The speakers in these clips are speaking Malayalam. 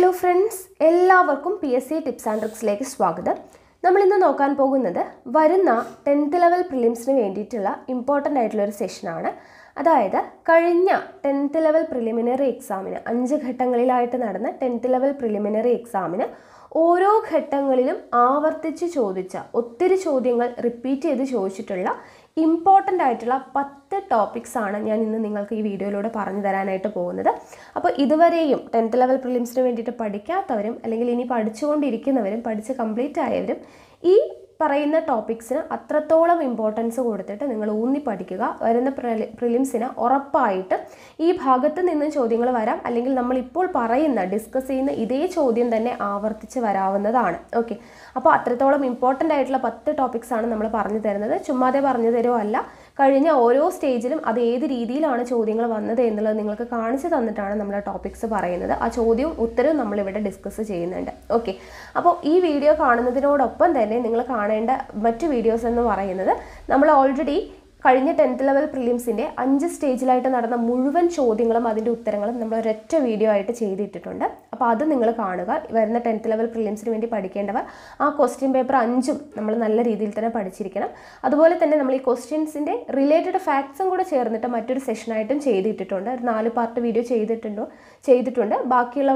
ഹലോ ഫ്രണ്ട്സ് എല്ലാവർക്കും P S C tips and ട്രിക്സിലേക്ക് സ്വാഗതം നമ്മൾ ഇന്ന് നോക്കാൻ പോകുന്നത് വരുന്ന ടെൻത്ത് ലെവൽ പ്രിലിംസിന് വേണ്ടിയിട്ടുള്ള ഇമ്പോർട്ടൻ്റ് ആയിട്ടുള്ള ഒരു സെഷനാണ് അതായത് കഴിഞ്ഞ ടെൻത്ത് ലെവൽ പ്രിലിമിനറി എക്സാമിന് അഞ്ച് ഘട്ടങ്ങളിലായിട്ട് നടന്ന ടെൻത്ത് ലെവൽ പ്രിലിമിനറി എക്സാമിന് ഓരോ ഘട്ടങ്ങളിലും ആവർത്തിച്ച് ചോദിച്ച ഒത്തിരി ചോദ്യങ്ങൾ റിപ്പീറ്റ് ചെയ്ത് ചോദിച്ചിട്ടുള്ള ഇമ്പോർട്ടൻ്റ് ആയിട്ടുള്ള പത്ത് ടോപ്പിക്സ് ആണ് ഞാൻ ഇന്ന് നിങ്ങൾക്ക് ഈ വീഡിയോയിലൂടെ പറഞ്ഞു തരാനായിട്ട് പോകുന്നത് അപ്പോൾ ഇതുവരെയും ടെൻത്ത് ലെവൽ പ്രിലിംസിന് വേണ്ടിയിട്ട് പഠിക്കാത്തവരും അല്ലെങ്കിൽ ഇനി പഠിച്ചുകൊണ്ടിരിക്കുന്നവരും പഠിച്ച് കംപ്ലീറ്റ് ആയവരും ഈ പറയുന്ന ടോപ്പിക്സിന് അത്രത്തോളം ഇമ്പോർട്ടൻസ് കൊടുത്തിട്ട് നിങ്ങൾ ഊന്നി പഠിക്കുക വരുന്ന പ്രിലിംസിന് ഉറപ്പായിട്ട് ഈ ഭാഗത്ത് നിന്ന് ചോദ്യങ്ങൾ വരാം അല്ലെങ്കിൽ നമ്മൾ ഇപ്പോൾ പറയുന്ന ഡിസ്കസ് ചെയ്യുന്ന ഇതേ ചോദ്യം തന്നെ ആവർത്തിച്ച് വരാവുന്നതാണ് ഓക്കെ അപ്പോൾ അത്രത്തോളം ഇമ്പോർട്ടൻ്റ് ആയിട്ടുള്ള പത്ത് ടോപ്പിക്സാണ് നമ്മൾ പറഞ്ഞു തരുന്നത് ചുമ്മാതെ പറഞ്ഞു തരുമോ അല്ല കഴിഞ്ഞ ഓരോ സ്റ്റേജിലും അത് ഏത് രീതിയിലാണ് ചോദ്യങ്ങൾ വന്നത് എന്നുള്ളത് നിങ്ങൾക്ക് കാണിച്ചു തന്നിട്ടാണ് നമ്മൾ ആ ടോപ്പിക്സ് പറയുന്നത് ആ ചോദ്യവും ഉത്തരവും നമ്മളിവിടെ ഡിസ്കസ് ചെയ്യുന്നുണ്ട് ഓക്കെ അപ്പോൾ ഈ വീഡിയോ കാണുന്നതിനോടൊപ്പം തന്നെ നിങ്ങൾ കാണേണ്ട മറ്റ് വീഡിയോസ് എന്ന് പറയുന്നത് നമ്മൾ ഓൾറെഡി കഴിഞ്ഞ ടെൻത്ത് ലെവൽ പ്രിലിംസിൻ്റെ അഞ്ച് സ്റ്റേജിലായിട്ട് നടന്ന മുഴുവൻ ചോദ്യങ്ങളും അതിൻ്റെ ഉത്തരങ്ങളും നമ്മൾ ഒരൊറ്റ വീഡിയോ ആയിട്ട് ചെയ്തിട്ടിട്ടുണ്ട് അപ്പോൾ അത് നിങ്ങൾ കാണുക വരുന്ന ടെൻത്ത് ലെവൽ പ്രിലിംസിന് വേണ്ടി പഠിക്കേണ്ടവർ ആ ക്വസ്റ്റ്യൻ പേപ്പർ അഞ്ചും നമ്മൾ നല്ല രീതിയിൽ തന്നെ പഠിച്ചിരിക്കണം അതുപോലെ തന്നെ നമ്മൾ ഈ ക്വസ്റ്റ്യൻസിൻ്റെ റിലേറ്റഡ് ഫാക്ട്സും കൂടെ ചേർന്നിട്ട് മറ്റൊരു സെഷനായിട്ടും ചെയ്തിട്ടിട്ടുണ്ട് ഒരു നാല് പാർട്ട് വീഡിയോ ചെയ്തിട്ടുണ്ടോ ചെയ്തിട്ടുണ്ട് ബാക്കിയുള്ള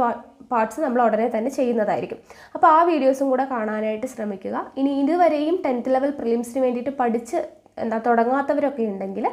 പാർട്സ് നമ്മൾ ഉടനെ തന്നെ ചെയ്യുന്നതായിരിക്കും അപ്പോൾ ആ വീഡിയോസും കൂടെ കാണാനായിട്ട് ശ്രമിക്കുക ഇനി ഇതുവരെയും ടെൻത്ത് ലെവൽ പ്രിലിംസിന് വേണ്ടിയിട്ട് പഠിച്ച് എന്താ തുടങ്ങാത്തവരൊക്കെ ഉണ്ടെങ്കിൽ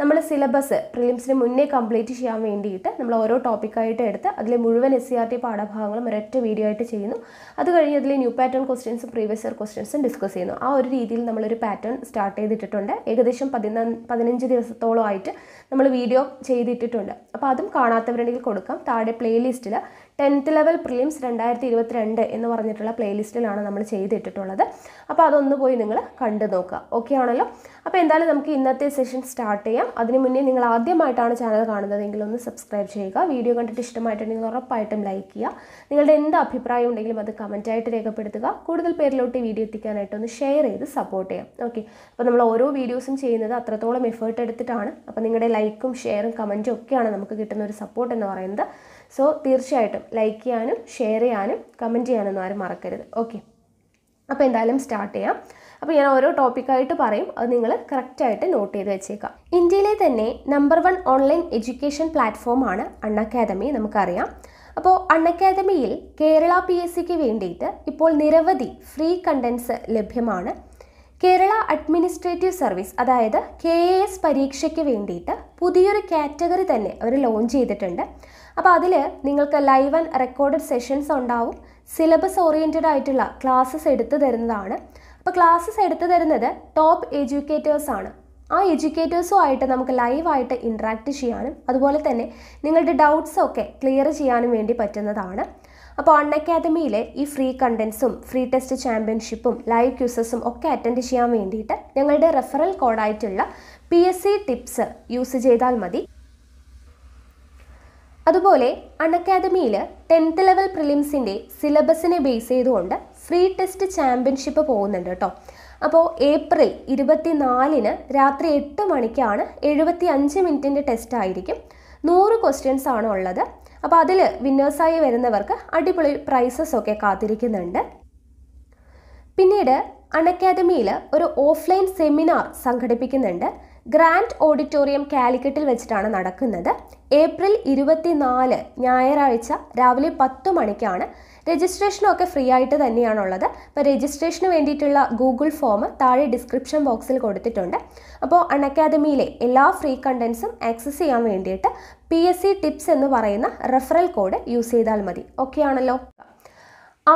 നമ്മൾ സിലബസ് പ്രിലിംസിന് മുന്നേ കംപ്ലീറ്റ് ചെയ്യാൻ വേണ്ടിയിട്ട് നമ്മൾ ഓരോ ടോപ്പിക്കായിട്ട് എടുത്ത് അതിലെ മുഴുവൻ എസ് സി ആർ ടി പാഠഭാഗങ്ങളും ഒരൊറ്റ വീഡിയോ ആയിട്ട് ചെയ്യുന്നു അത് കഴിഞ്ഞ് അതിലെ ന്യൂ പാറ്റേൺ ക്വസ്റ്റ്യൻസും പ്രീവിയസ് ഇയർ ക്വസ്റ്റ്യൻസും ഡിസ്കസ് ചെയ്യുന്നു ആ ഒരു രീതിയിൽ നമ്മളൊരു പാറ്റേൺ സ്റ്റാർട്ട് ചെയ്തിട്ടുണ്ട് ഏകദേശം പതിന പതിനഞ്ച് ദിവസത്തോളം ആയിട്ട് നമ്മൾ വീഡിയോ ചെയ്തിട്ടിട്ടുണ്ട് അപ്പോൾ അതും കാണാത്തവരുണ്ടെങ്കിൽ കൊടുക്കാം താഴെ പ്ലേലിസ്റ്റിൽ ടെൻത്ത് ലെവൽ പ്രിലിംസ് രണ്ടായിരത്തി ഇരുപത്തിരണ്ട് എന്ന് പറഞ്ഞിട്ടുള്ള പ്ലേലിസ്റ്റിലാണ് നമ്മൾ ചെയ്തിട്ടിട്ടുള്ളത് അപ്പോൾ അതൊന്ന് പോയി നിങ്ങൾ കണ്ടു നോക്കുക ഓക്കെ ആണല്ലോ അപ്പോൾ എന്തായാലും നമുക്ക് ഇന്നത്തെ സെഷൻ സ്റ്റാർട്ട് ചെയ്യാം അതിന് മുന്നേ നിങ്ങൾ ആദ്യമായിട്ടാണ് ചാനൽ കാണുന്നതെങ്കിൽ ഒന്ന് സബ്സ്ക്രൈബ് ചെയ്യുക വീഡിയോ കണ്ടിട്ട് ഇഷ്ടമായിട്ടുണ്ടെങ്കിൽ ഉറപ്പായിട്ടും ലൈക്ക് ചെയ്യുക നിങ്ങളുടെ എന്ത് അഭിപ്രായം ഉണ്ടെങ്കിലും അത് കമൻറ്റായിട്ട് രേഖപ്പെടുത്തുക കൂടുതൽ പേരിലോട്ട് വീഡിയോ എത്തിക്കാനായിട്ട് ഒന്ന് ഷെയർ ചെയ്ത് സപ്പോർട്ട് ചെയ്യാം ഓക്കെ അപ്പോൾ നമ്മൾ ഓരോ വീഡിയോസും ചെയ്യുന്നത് അത്രത്തോളം എഫേർട്ട് എടുത്തിട്ടാണ് അപ്പോൾ നിങ്ങളുടെ ലൈക്കും ഷെയറും കമൻറ്റും ഒക്കെയാണ് നമുക്ക് കിട്ടുന്ന ഒരു സപ്പോർട്ട് എന്ന് പറയുന്നത് സോ തീർച്ചയായിട്ടും ലൈക്ക് ചെയ്യാനും ഷെയർ ചെയ്യാനും കമൻറ്റ് ചെയ്യാനൊന്നും ആരും മറക്കരുത് ഓക്കെ അപ്പോൾ എന്തായാലും സ്റ്റാർട്ട് ചെയ്യാം അപ്പോൾ ഞാൻ ഓരോ ടോപ്പിക്കായിട്ട് പറയും അത് നിങ്ങൾ കറക്റ്റായിട്ട് നോട്ട് ചെയ്ത് വെച്ചേക്കാം ഇന്ത്യയിലെ തന്നെ നമ്പർ വൺ ഓൺലൈൻ എഡ്യൂക്കേഷൻ പ്ലാറ്റ്ഫോമാണ് അൺ അക്കാദമി നമുക്കറിയാം അപ്പോൾ അൺ അക്കാദമിയിൽ കേരള പി എസ് സിക്ക് വേണ്ടിയിട്ട് ഇപ്പോൾ നിരവധി ഫ്രീ കണ്ടൻസ് ലഭ്യമാണ് കേരള അഡ്മിനിസ്ട്രേറ്റീവ് സർവീസ് അതായത് കെ എ എസ് പരീക്ഷയ്ക്ക് വേണ്ടിയിട്ട് പുതിയൊരു കാറ്റഗറി തന്നെ അവർ ലോഞ്ച് ചെയ്തിട്ടുണ്ട് അപ്പോൾ അതിൽ നിങ്ങൾക്ക് ലൈവ് ആൻഡ് റെക്കോർഡഡ് സെഷൻസ് ഉണ്ടാവും സിലബസ് ഓറിയൻറ്റഡ് ആയിട്ടുള്ള ക്ലാസ്സസ് എടുത്തു തരുന്നതാണ് അപ്പോൾ ക്ലാസ്സസ് എടുത്തു തരുന്നത് ടോപ്പ് എഡ്യൂക്കേറ്റേഴ്സാണ് ആണ് ആ എഡ്യൂക്കേറ്റേഴ്സുമായിട്ട് നമുക്ക് ലൈവായിട്ട് ഇൻട്രാക്ട് ചെയ്യാനും അതുപോലെ തന്നെ നിങ്ങളുടെ ഡൗട്ട്സൊക്കെ ക്ലിയർ ചെയ്യാനും വേണ്ടി പറ്റുന്നതാണ് അപ്പോൾ അൺ അക്കാദമിയിലെ ഈ ഫ്രീ കണ്ടൻസും ഫ്രീ ടെസ്റ്റ് ചാമ്പ്യൻഷിപ്പും ലൈവ് ക്യൂസസും ഒക്കെ അറ്റൻഡ് ചെയ്യാൻ വേണ്ടിയിട്ട് ഞങ്ങളുടെ റെഫറൽ കോഡായിട്ടുള്ള P S C tips use ചെയ്താൽ മതി അതുപോലെ അൺ അക്കാദമിയിൽ ടെൻത്ത് ലെവൽ പ്രിലിംസിൻ്റെ സിലബസിനെ ബേസ് ചെയ്തുകൊണ്ട് ഫ്രീ ടെസ്റ്റ് ചാമ്പ്യൻഷിപ്പ് പോകുന്നുണ്ട് കേട്ടോ അപ്പോൾ ഏപ്രിൽ ഇരുപത്തിനാലിന് രാത്രി എട്ട് മണിക്കാണ് എഴുപത്തി അഞ്ച് മിനിറ്റിൻ്റെ ടെസ്റ്റ് ആയിരിക്കും നൂറ് ക്വസ്റ്റ്യൻസ് ആണ് ഉള്ളത് അപ്പോൾ അതിൽ വിന്നേഴ്സായി വരുന്നവർക്ക് അടിപൊളി പ്രൈസസ് ഒക്കെ കാത്തിരിക്കുന്നുണ്ട് പിന്നീട് അൺഅക്കാദമിയിൽ ഒരു ഓഫ്ലൈൻ സെമിനാർ സംഘടിപ്പിക്കുന്നുണ്ട് ഗ്രാൻഡ് ഓഡിറ്റോറിയം കാലിക്കറ്റിൽ വെച്ചിട്ടാണ് നടക്കുന്നത് ഏപ്രിൽ ഇരുപത്തിനാല് ഞായറാഴ്ച രാവിലെ പത്ത് മണിക്കാണ് രജിസ്ട്രേഷനും ഒക്കെ ഫ്രീ ആയിട്ട് തന്നെയാണുള്ളത് അപ്പോൾ രജിസ്ട്രേഷന് വേണ്ടിയിട്ടുള്ള ഗൂഗിൾ ഫോം താഴെ ഡിസ്ക്രിപ്ഷൻ ബോക്സിൽ കൊടുത്തിട്ടുണ്ട് അപ്പോൾ അക്കാദമിയിലെ എല്ലാ ഫ്രീ കണ്ടൻസും ആക്സസ് ചെയ്യാൻ വേണ്ടിയിട്ട് പി എസ് സി ടിപ്സ് എന്ന് പറയുന്ന റെഫറൽ കോഡ് യൂസ് ചെയ്താൽ മതി ഓക്കെ ആണല്ലോ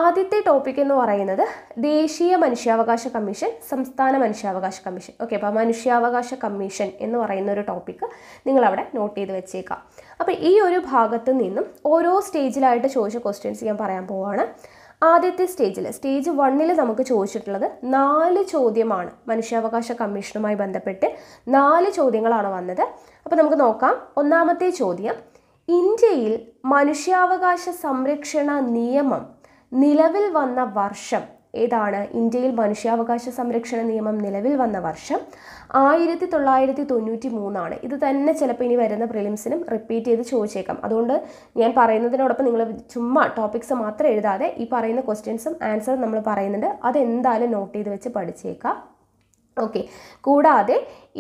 ആദ്യത്തെ ടോപ്പിക് എന്ന് പറയുന്നത് ദേശീയ മനുഷ്യാവകാശ കമ്മീഷൻ സംസ്ഥാന മനുഷ്യാവകാശ കമ്മീഷൻ ഓക്കെ അപ്പോൾ മനുഷ്യാവകാശ കമ്മീഷൻ എന്ന് പറയുന്ന ഒരു ടോപ്പിക്ക് നിങ്ങളവിടെ നോട്ട് ചെയ്ത് വെച്ചേക്കാം അപ്പോൾ ഈ ഒരു ഭാഗത്ത് നിന്നും ഓരോ സ്റ്റേജിലായിട്ട് ചോദിച്ച ക്വസ്റ്റ്യൻസ് ഞാൻ പറയാൻ പോവുകയാണ് ആദ്യത്തെ സ്റ്റേജിൽ സ്റ്റേജ് വണ്ണിൽ നമുക്ക് ചോദിച്ചിട്ടുള്ളത് നാല് ചോദ്യമാണ് മനുഷ്യാവകാശ കമ്മീഷനുമായി ബന്ധപ്പെട്ട് നാല് ചോദ്യങ്ങളാണ് വന്നത് അപ്പോൾ നമുക്ക് നോക്കാം ഒന്നാമത്തെ ചോദ്യം ഇന്ത്യയിൽ മനുഷ്യാവകാശ സംരക്ഷണ നിയമം നിലവിൽ വന്ന വർഷം ഏതാണ് ഇന്ത്യയിൽ മനുഷ്യാവകാശ സംരക്ഷണ നിയമം നിലവിൽ വന്ന വർഷം ആയിരത്തി തൊള്ളായിരത്തി തൊണ്ണൂറ്റി മൂന്നാണ് ഇത് തന്നെ ചിലപ്പോൾ ഇനി വരുന്ന പ്രിലിംസിനും റിപ്പീറ്റ് ചെയ്ത് ചോദിച്ചേക്കാം അതുകൊണ്ട് ഞാൻ പറയുന്നതിനോടൊപ്പം നിങ്ങൾ ചുമ്മാ ടോപ്പിക്സ് മാത്രം എഴുതാതെ ഈ പറയുന്ന ക്വസ്റ്റ്യൻസും ആൻസറും നമ്മൾ പറയുന്നുണ്ട് അതെന്തായാലും നോട്ട് ചെയ്ത് വെച്ച് പഠിച്ചേക്കാം ഓക്കെ കൂടാതെ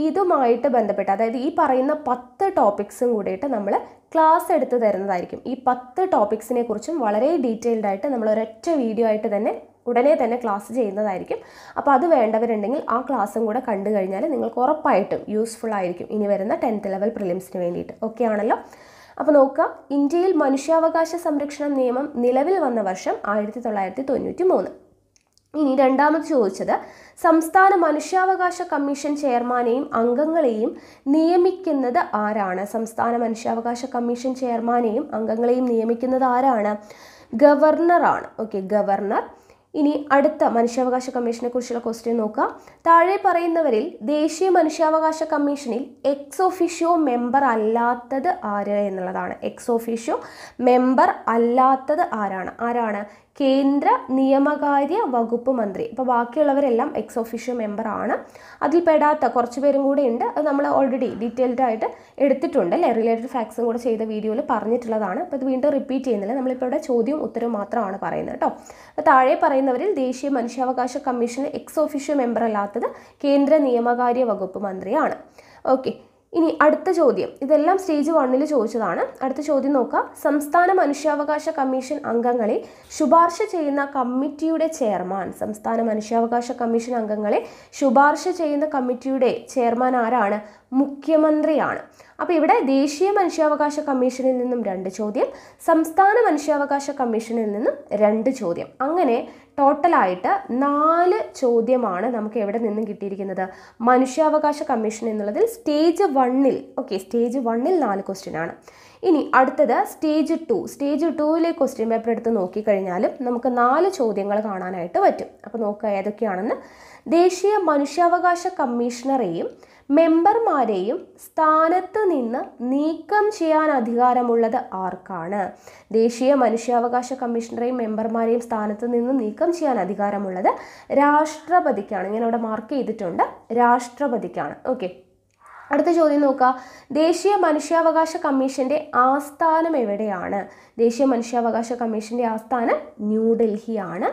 ഇതുമായിട്ട് ബന്ധപ്പെട്ട് അതായത് ഈ പറയുന്ന പത്ത് ടോപ്പിക്സും കൂടിയിട്ട് നമ്മൾ ക്ലാസ് എടുത്ത് തരുന്നതായിരിക്കും ഈ പത്ത് ടോപ്പിക്സിനെ കുറിച്ചും വളരെ ഡീറ്റെയിൽഡ് ആയിട്ട് നമ്മൾ ഒരൊറ്റ വീഡിയോ ആയിട്ട് തന്നെ ഉടനെ തന്നെ ക്ലാസ് ചെയ്യുന്നതായിരിക്കും അപ്പോൾ അത് വേണ്ടവരുണ്ടെങ്കിൽ ആ ക്ലാസ്സും കൂടെ കണ്ടു കഴിഞ്ഞാൽ നിങ്ങൾക്ക് ഉറപ്പായിട്ടും യൂസ്ഫുൾ ആയിരിക്കും ഇനി വരുന്ന ടെൻത്ത് ലെവൽ പ്രിലിംസിന് വേണ്ടിയിട്ട് ഓക്കെ ആണല്ലോ അപ്പോൾ നോക്കുക ഇന്ത്യയിൽ മനുഷ്യാവകാശ സംരക്ഷണ നിയമം നിലവിൽ വന്ന വർഷം ആയിരത്തി തൊള്ളായിരത്തി തൊണ്ണൂറ്റി മൂന്ന് ഇനി രണ്ടാമത് ചോദിച്ചത് സംസ്ഥാന മനുഷ്യാവകാശ കമ്മീഷൻ ചെയർമാനെയും അംഗങ്ങളെയും നിയമിക്കുന്നത് ആരാണ് സംസ്ഥാന മനുഷ്യാവകാശ കമ്മീഷൻ ചെയർമാനെയും അംഗങ്ങളെയും നിയമിക്കുന്നത് ആരാണ് ഗവർണറാണ് ഓക്കെ ഗവർണർ ഇനി അടുത്ത മനുഷ്യാവകാശ കമ്മീഷനെ കുറിച്ചുള്ള ക്വസ്റ്റ്യൻ നോക്കാം താഴെ പറയുന്നവരിൽ ദേശീയ മനുഷ്യാവകാശ കമ്മീഷനിൽ എക്സ് ഓഫീഷ്യോ മെമ്പർ അല്ലാത്തത് ആര് എന്നുള്ളതാണ് എക്സ് ഓഫീഷ്യോ മെമ്പർ അല്ലാത്തത് ആരാണ് ആരാണ് കേന്ദ്ര നിയമകാര്യ വകുപ്പ് മന്ത്രി അപ്പോൾ ബാക്കിയുള്ളവരെല്ലാം എക്സ് മെമ്പർ മെമ്പറാണ് അതിൽ പെടാത്ത കുറച്ച് പേരും കൂടെ ഉണ്ട് അത് നമ്മൾ ഓൾറെഡി ഡീറ്റെയിൽഡ് ആയിട്ട് എടുത്തിട്ടുണ്ട് അല്ലേ റിലേറ്റഡ് ഫാക്സും കൂടെ ചെയ്ത വീഡിയോയിൽ പറഞ്ഞിട്ടുള്ളതാണ് അപ്പോൾ ഇത് വീണ്ടും റിപ്പീറ്റ് ചെയ്യുന്നില്ല നമ്മളിപ്പോൾ ഇവിടെ ചോദ്യവും ഉത്തരവും മാത്രമാണ് പറയുന്നത് കേട്ടോ അപ്പോൾ താഴെ പറയുന്നവരിൽ ദേശീയ മനുഷ്യാവകാശ കമ്മീഷനിൽ എക്സ് ഓഫീഷ്യോ മെമ്പർ അല്ലാത്തത് കേന്ദ്ര നിയമകാര്യ വകുപ്പ് മന്ത്രിയാണ് ഓക്കെ ഇനി അടുത്ത ചോദ്യം ഇതെല്ലാം സ്റ്റേജ് വണ്ണിൽ ചോദിച്ചതാണ് അടുത്ത ചോദ്യം നോക്കുക സംസ്ഥാന മനുഷ്യാവകാശ കമ്മീഷൻ അംഗങ്ങളെ ശുപാർശ ചെയ്യുന്ന കമ്മിറ്റിയുടെ ചെയർമാൻ സംസ്ഥാന മനുഷ്യാവകാശ കമ്മീഷൻ അംഗങ്ങളെ ശുപാർശ ചെയ്യുന്ന കമ്മിറ്റിയുടെ ചെയർമാൻ ആരാണ് മുഖ്യമന്ത്രിയാണ് അപ്പോൾ ഇവിടെ ദേശീയ മനുഷ്യാവകാശ കമ്മീഷനിൽ നിന്നും രണ്ട് ചോദ്യം സംസ്ഥാന മനുഷ്യാവകാശ കമ്മീഷനിൽ നിന്നും രണ്ട് ചോദ്യം അങ്ങനെ ടോട്ടലായിട്ട് നാല് ചോദ്യമാണ് നമുക്ക് എവിടെ നിന്നും കിട്ടിയിരിക്കുന്നത് മനുഷ്യാവകാശ കമ്മീഷൻ എന്നുള്ളതിൽ സ്റ്റേജ് വണ്ണിൽ ഓക്കെ സ്റ്റേജ് വണ്ണിൽ നാല് ക്വസ്റ്റ്യൻ ആണ് ഇനി അടുത്തത് സ്റ്റേജ് ടു സ്റ്റേജ് ടുവിലെ ക്വസ്റ്റ്യൻ പേപ്പർ എടുത്ത് നോക്കിക്കഴിഞ്ഞാലും നമുക്ക് നാല് ചോദ്യങ്ങൾ കാണാനായിട്ട് പറ്റും അപ്പോൾ നോക്കുക ഏതൊക്കെയാണെന്ന് ദേശീയ മനുഷ്യാവകാശ കമ്മീഷണറെയും മെമ്പർമാരെയും സ്ഥാനത്ത് നിന്ന് നീക്കം ചെയ്യാൻ അധികാരമുള്ളത് ആർക്കാണ് ദേശീയ മനുഷ്യാവകാശ കമ്മീഷണറെയും മെമ്പർമാരെയും സ്ഥാനത്ത് നിന്ന് നീക്കം ചെയ്യാൻ അധികാരമുള്ളത് രാഷ്ട്രപതിക്കാണ് ഇങ്ങനെ അവിടെ മാർക്ക് ചെയ്തിട്ടുണ്ട് രാഷ്ട്രപതിക്കാണ് ഓക്കെ അടുത്ത ചോദ്യം നോക്കുക ദേശീയ മനുഷ്യാവകാശ കമ്മീഷൻ്റെ ആസ്ഥാനം എവിടെയാണ് ദേശീയ മനുഷ്യാവകാശ കമ്മീഷൻ്റെ ആസ്ഥാനം ന്യൂഡൽഹിയാണ്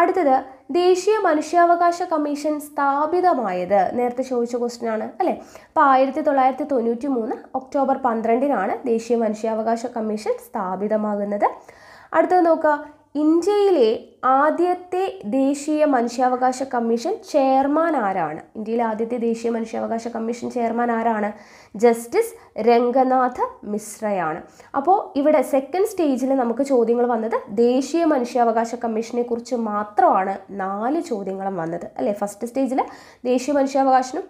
അടുത്തത് ദേശീയ മനുഷ്യാവകാശ കമ്മീഷൻ സ്ഥാപിതമായത് നേരത്തെ ചോദിച്ച ക്വസ്റ്റ്യൻ ആണ് അല്ലേ അപ്പോൾ ആയിരത്തി തൊള്ളായിരത്തി തൊണ്ണൂറ്റി മൂന്ന് ഒക്ടോബർ പന്ത്രണ്ടിനാണ് ദേശീയ മനുഷ്യാവകാശ കമ്മീഷൻ സ്ഥാപിതമാകുന്നത് അടുത്തത് നോക്കുക ഇന്ത്യയിലെ ആദ്യത്തെ ദേശീയ മനുഷ്യാവകാശ കമ്മീഷൻ ചെയർമാൻ ആരാണ് ഇന്ത്യയിലെ ആദ്യത്തെ ദേശീയ മനുഷ്യാവകാശ കമ്മീഷൻ ചെയർമാൻ ആരാണ് ജസ്റ്റിസ് രംഗനാഥ മിശ്രയാണ് അപ്പോൾ ഇവിടെ സെക്കൻഡ് സ്റ്റേജിൽ നമുക്ക് ചോദ്യങ്ങൾ വന്നത് ദേശീയ മനുഷ്യാവകാശ കമ്മീഷനെ കുറിച്ച് മാത്രമാണ് നാല് ചോദ്യങ്ങളും വന്നത് അല്ലേ ഫസ്റ്റ് സ്റ്റേജിൽ ദേശീയ മനുഷ്യാവകാശനും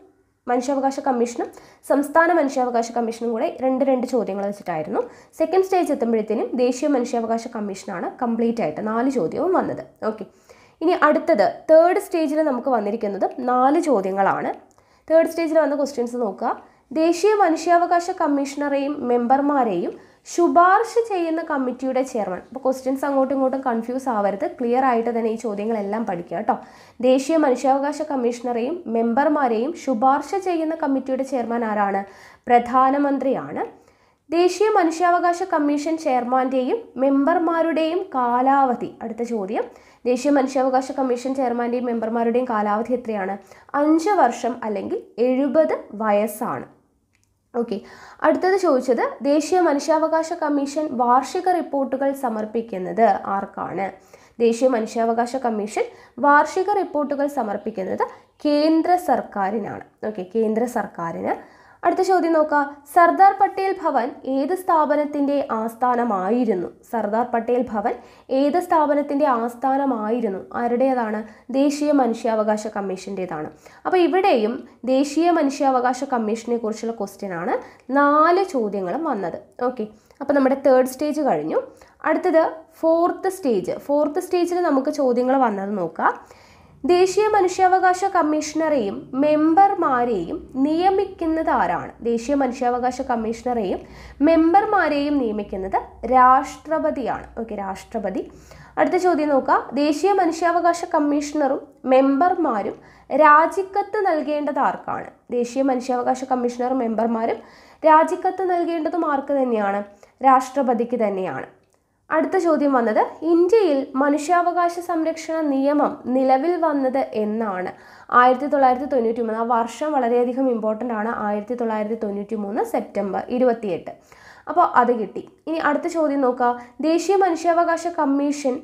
മനുഷ്യാവകാശ കമ്മീഷനും സംസ്ഥാന മനുഷ്യാവകാശ കമ്മീഷനും കൂടെ രണ്ട് രണ്ട് ചോദ്യങ്ങൾ വെച്ചിട്ടായിരുന്നു സെക്കൻഡ് സ്റ്റേജ് എത്തുമ്പോഴത്തേനും ദേശീയ മനുഷ്യാവകാശ കമ്മീഷനാണ് കംപ്ലീറ്റ് ആയിട്ട് നാല് ചോദ്യവും വന്നത് ഓക്കെ ഇനി അടുത്തത് തേർഡ് സ്റ്റേജിൽ നമുക്ക് വന്നിരിക്കുന്നത് നാല് ചോദ്യങ്ങളാണ് തേർഡ് സ്റ്റേജിൽ വന്ന ക്വസ്റ്റ്യൻസ് നോക്കുക ദേശീയ മനുഷ്യാവകാശ കമ്മീഷണറെയും മെമ്പർമാരെയും ശുപാർശ ചെയ്യുന്ന കമ്മിറ്റിയുടെ ചെയർമാൻ അപ്പോൾ ക്വസ്റ്റ്യൻസ് അങ്ങോട്ടും ഇങ്ങോട്ടും കൺഫ്യൂസ് ആവരുത് ക്ലിയർ ആയിട്ട് തന്നെ ഈ ചോദ്യങ്ങളെല്ലാം പഠിക്കുക കേട്ടോ ദേശീയ മനുഷ്യാവകാശ കമ്മീഷണറെയും മെമ്പർമാരെയും ശുപാർശ ചെയ്യുന്ന കമ്മിറ്റിയുടെ ചെയർമാൻ ആരാണ് പ്രധാനമന്ത്രിയാണ് ദേശീയ മനുഷ്യാവകാശ കമ്മീഷൻ ചെയർമാൻ്റെയും മെമ്പർമാരുടെയും കാലാവധി അടുത്ത ചോദ്യം ദേശീയ മനുഷ്യാവകാശ കമ്മീഷൻ ചെയർമാൻ്റെയും മെമ്പർമാരുടെയും കാലാവധി എത്രയാണ് അഞ്ച് വർഷം അല്ലെങ്കിൽ എഴുപത് വയസ്സാണ് ഓക്കെ അടുത്തത് ചോദിച്ചത് ദേശീയ മനുഷ്യാവകാശ കമ്മീഷൻ വാർഷിക റിപ്പോർട്ടുകൾ സമർപ്പിക്കുന്നത് ആർക്കാണ് ദേശീയ മനുഷ്യാവകാശ കമ്മീഷൻ വാർഷിക റിപ്പോർട്ടുകൾ സമർപ്പിക്കുന്നത് കേന്ദ്ര സർക്കാരിനാണ് ഓക്കെ കേന്ദ്ര സർക്കാരിന് അടുത്ത ചോദ്യം നോക്കുക സർദാർ പട്ടേൽ ഭവൻ ഏത് സ്ഥാപനത്തിൻ്റെ ആസ്ഥാനമായിരുന്നു സർദാർ പട്ടേൽ ഭവൻ ഏത് സ്ഥാപനത്തിൻ്റെ ആസ്ഥാനമായിരുന്നു ആരുടേതാണ് ദേശീയ മനുഷ്യാവകാശ കമ്മീഷൻ്റേതാണ് അപ്പോൾ ഇവിടെയും ദേശീയ മനുഷ്യാവകാശ കമ്മീഷനെ കുറിച്ചുള്ള ക്വസ്റ്റ്യൻ ആണ് നാല് ചോദ്യങ്ങളും വന്നത് ഓക്കെ അപ്പോൾ നമ്മുടെ തേർഡ് സ്റ്റേജ് കഴിഞ്ഞു അടുത്തത് ഫോർത്ത് സ്റ്റേജ് ഫോർത്ത് സ്റ്റേജിൽ നമുക്ക് ചോദ്യങ്ങൾ വന്നത് നോക്കാം ദേശീയ മനുഷ്യാവകാശ കമ്മീഷണറെയും മെമ്പർമാരെയും നിയമിക്കുന്നത് ആരാണ് ദേശീയ മനുഷ്യാവകാശ കമ്മീഷണറെയും മെമ്പർമാരെയും നിയമിക്കുന്നത് രാഷ്ട്രപതിയാണ് ഓക്കെ രാഷ്ട്രപതി അടുത്ത ചോദ്യം നോക്കുക ദേശീയ മനുഷ്യാവകാശ കമ്മീഷണറും മെമ്പർമാരും രാജിക്കത്ത് നൽകേണ്ടത് ആർക്കാണ് ദേശീയ മനുഷ്യാവകാശ കമ്മീഷണറും മെമ്പർമാരും രാജിക്കത്ത് നൽകേണ്ടതും ആർക്ക് തന്നെയാണ് രാഷ്ട്രപതിക്ക് തന്നെയാണ് അടുത്ത ചോദ്യം വന്നത് ഇന്ത്യയിൽ മനുഷ്യാവകാശ സംരക്ഷണ നിയമം നിലവിൽ വന്നത് എന്നാണ് ആയിരത്തി തൊള്ളായിരത്തി തൊണ്ണൂറ്റി മൂന്ന് ആ വർഷം വളരെയധികം ഇമ്പോർട്ടൻ്റ് ആണ് ആയിരത്തി തൊള്ളായിരത്തി തൊണ്ണൂറ്റി മൂന്ന് സെപ്റ്റംബർ ഇരുപത്തിയെട്ട് അപ്പോൾ അത് കിട്ടി ഇനി അടുത്ത ചോദ്യം നോക്കുക ദേശീയ മനുഷ്യാവകാശ കമ്മീഷൻ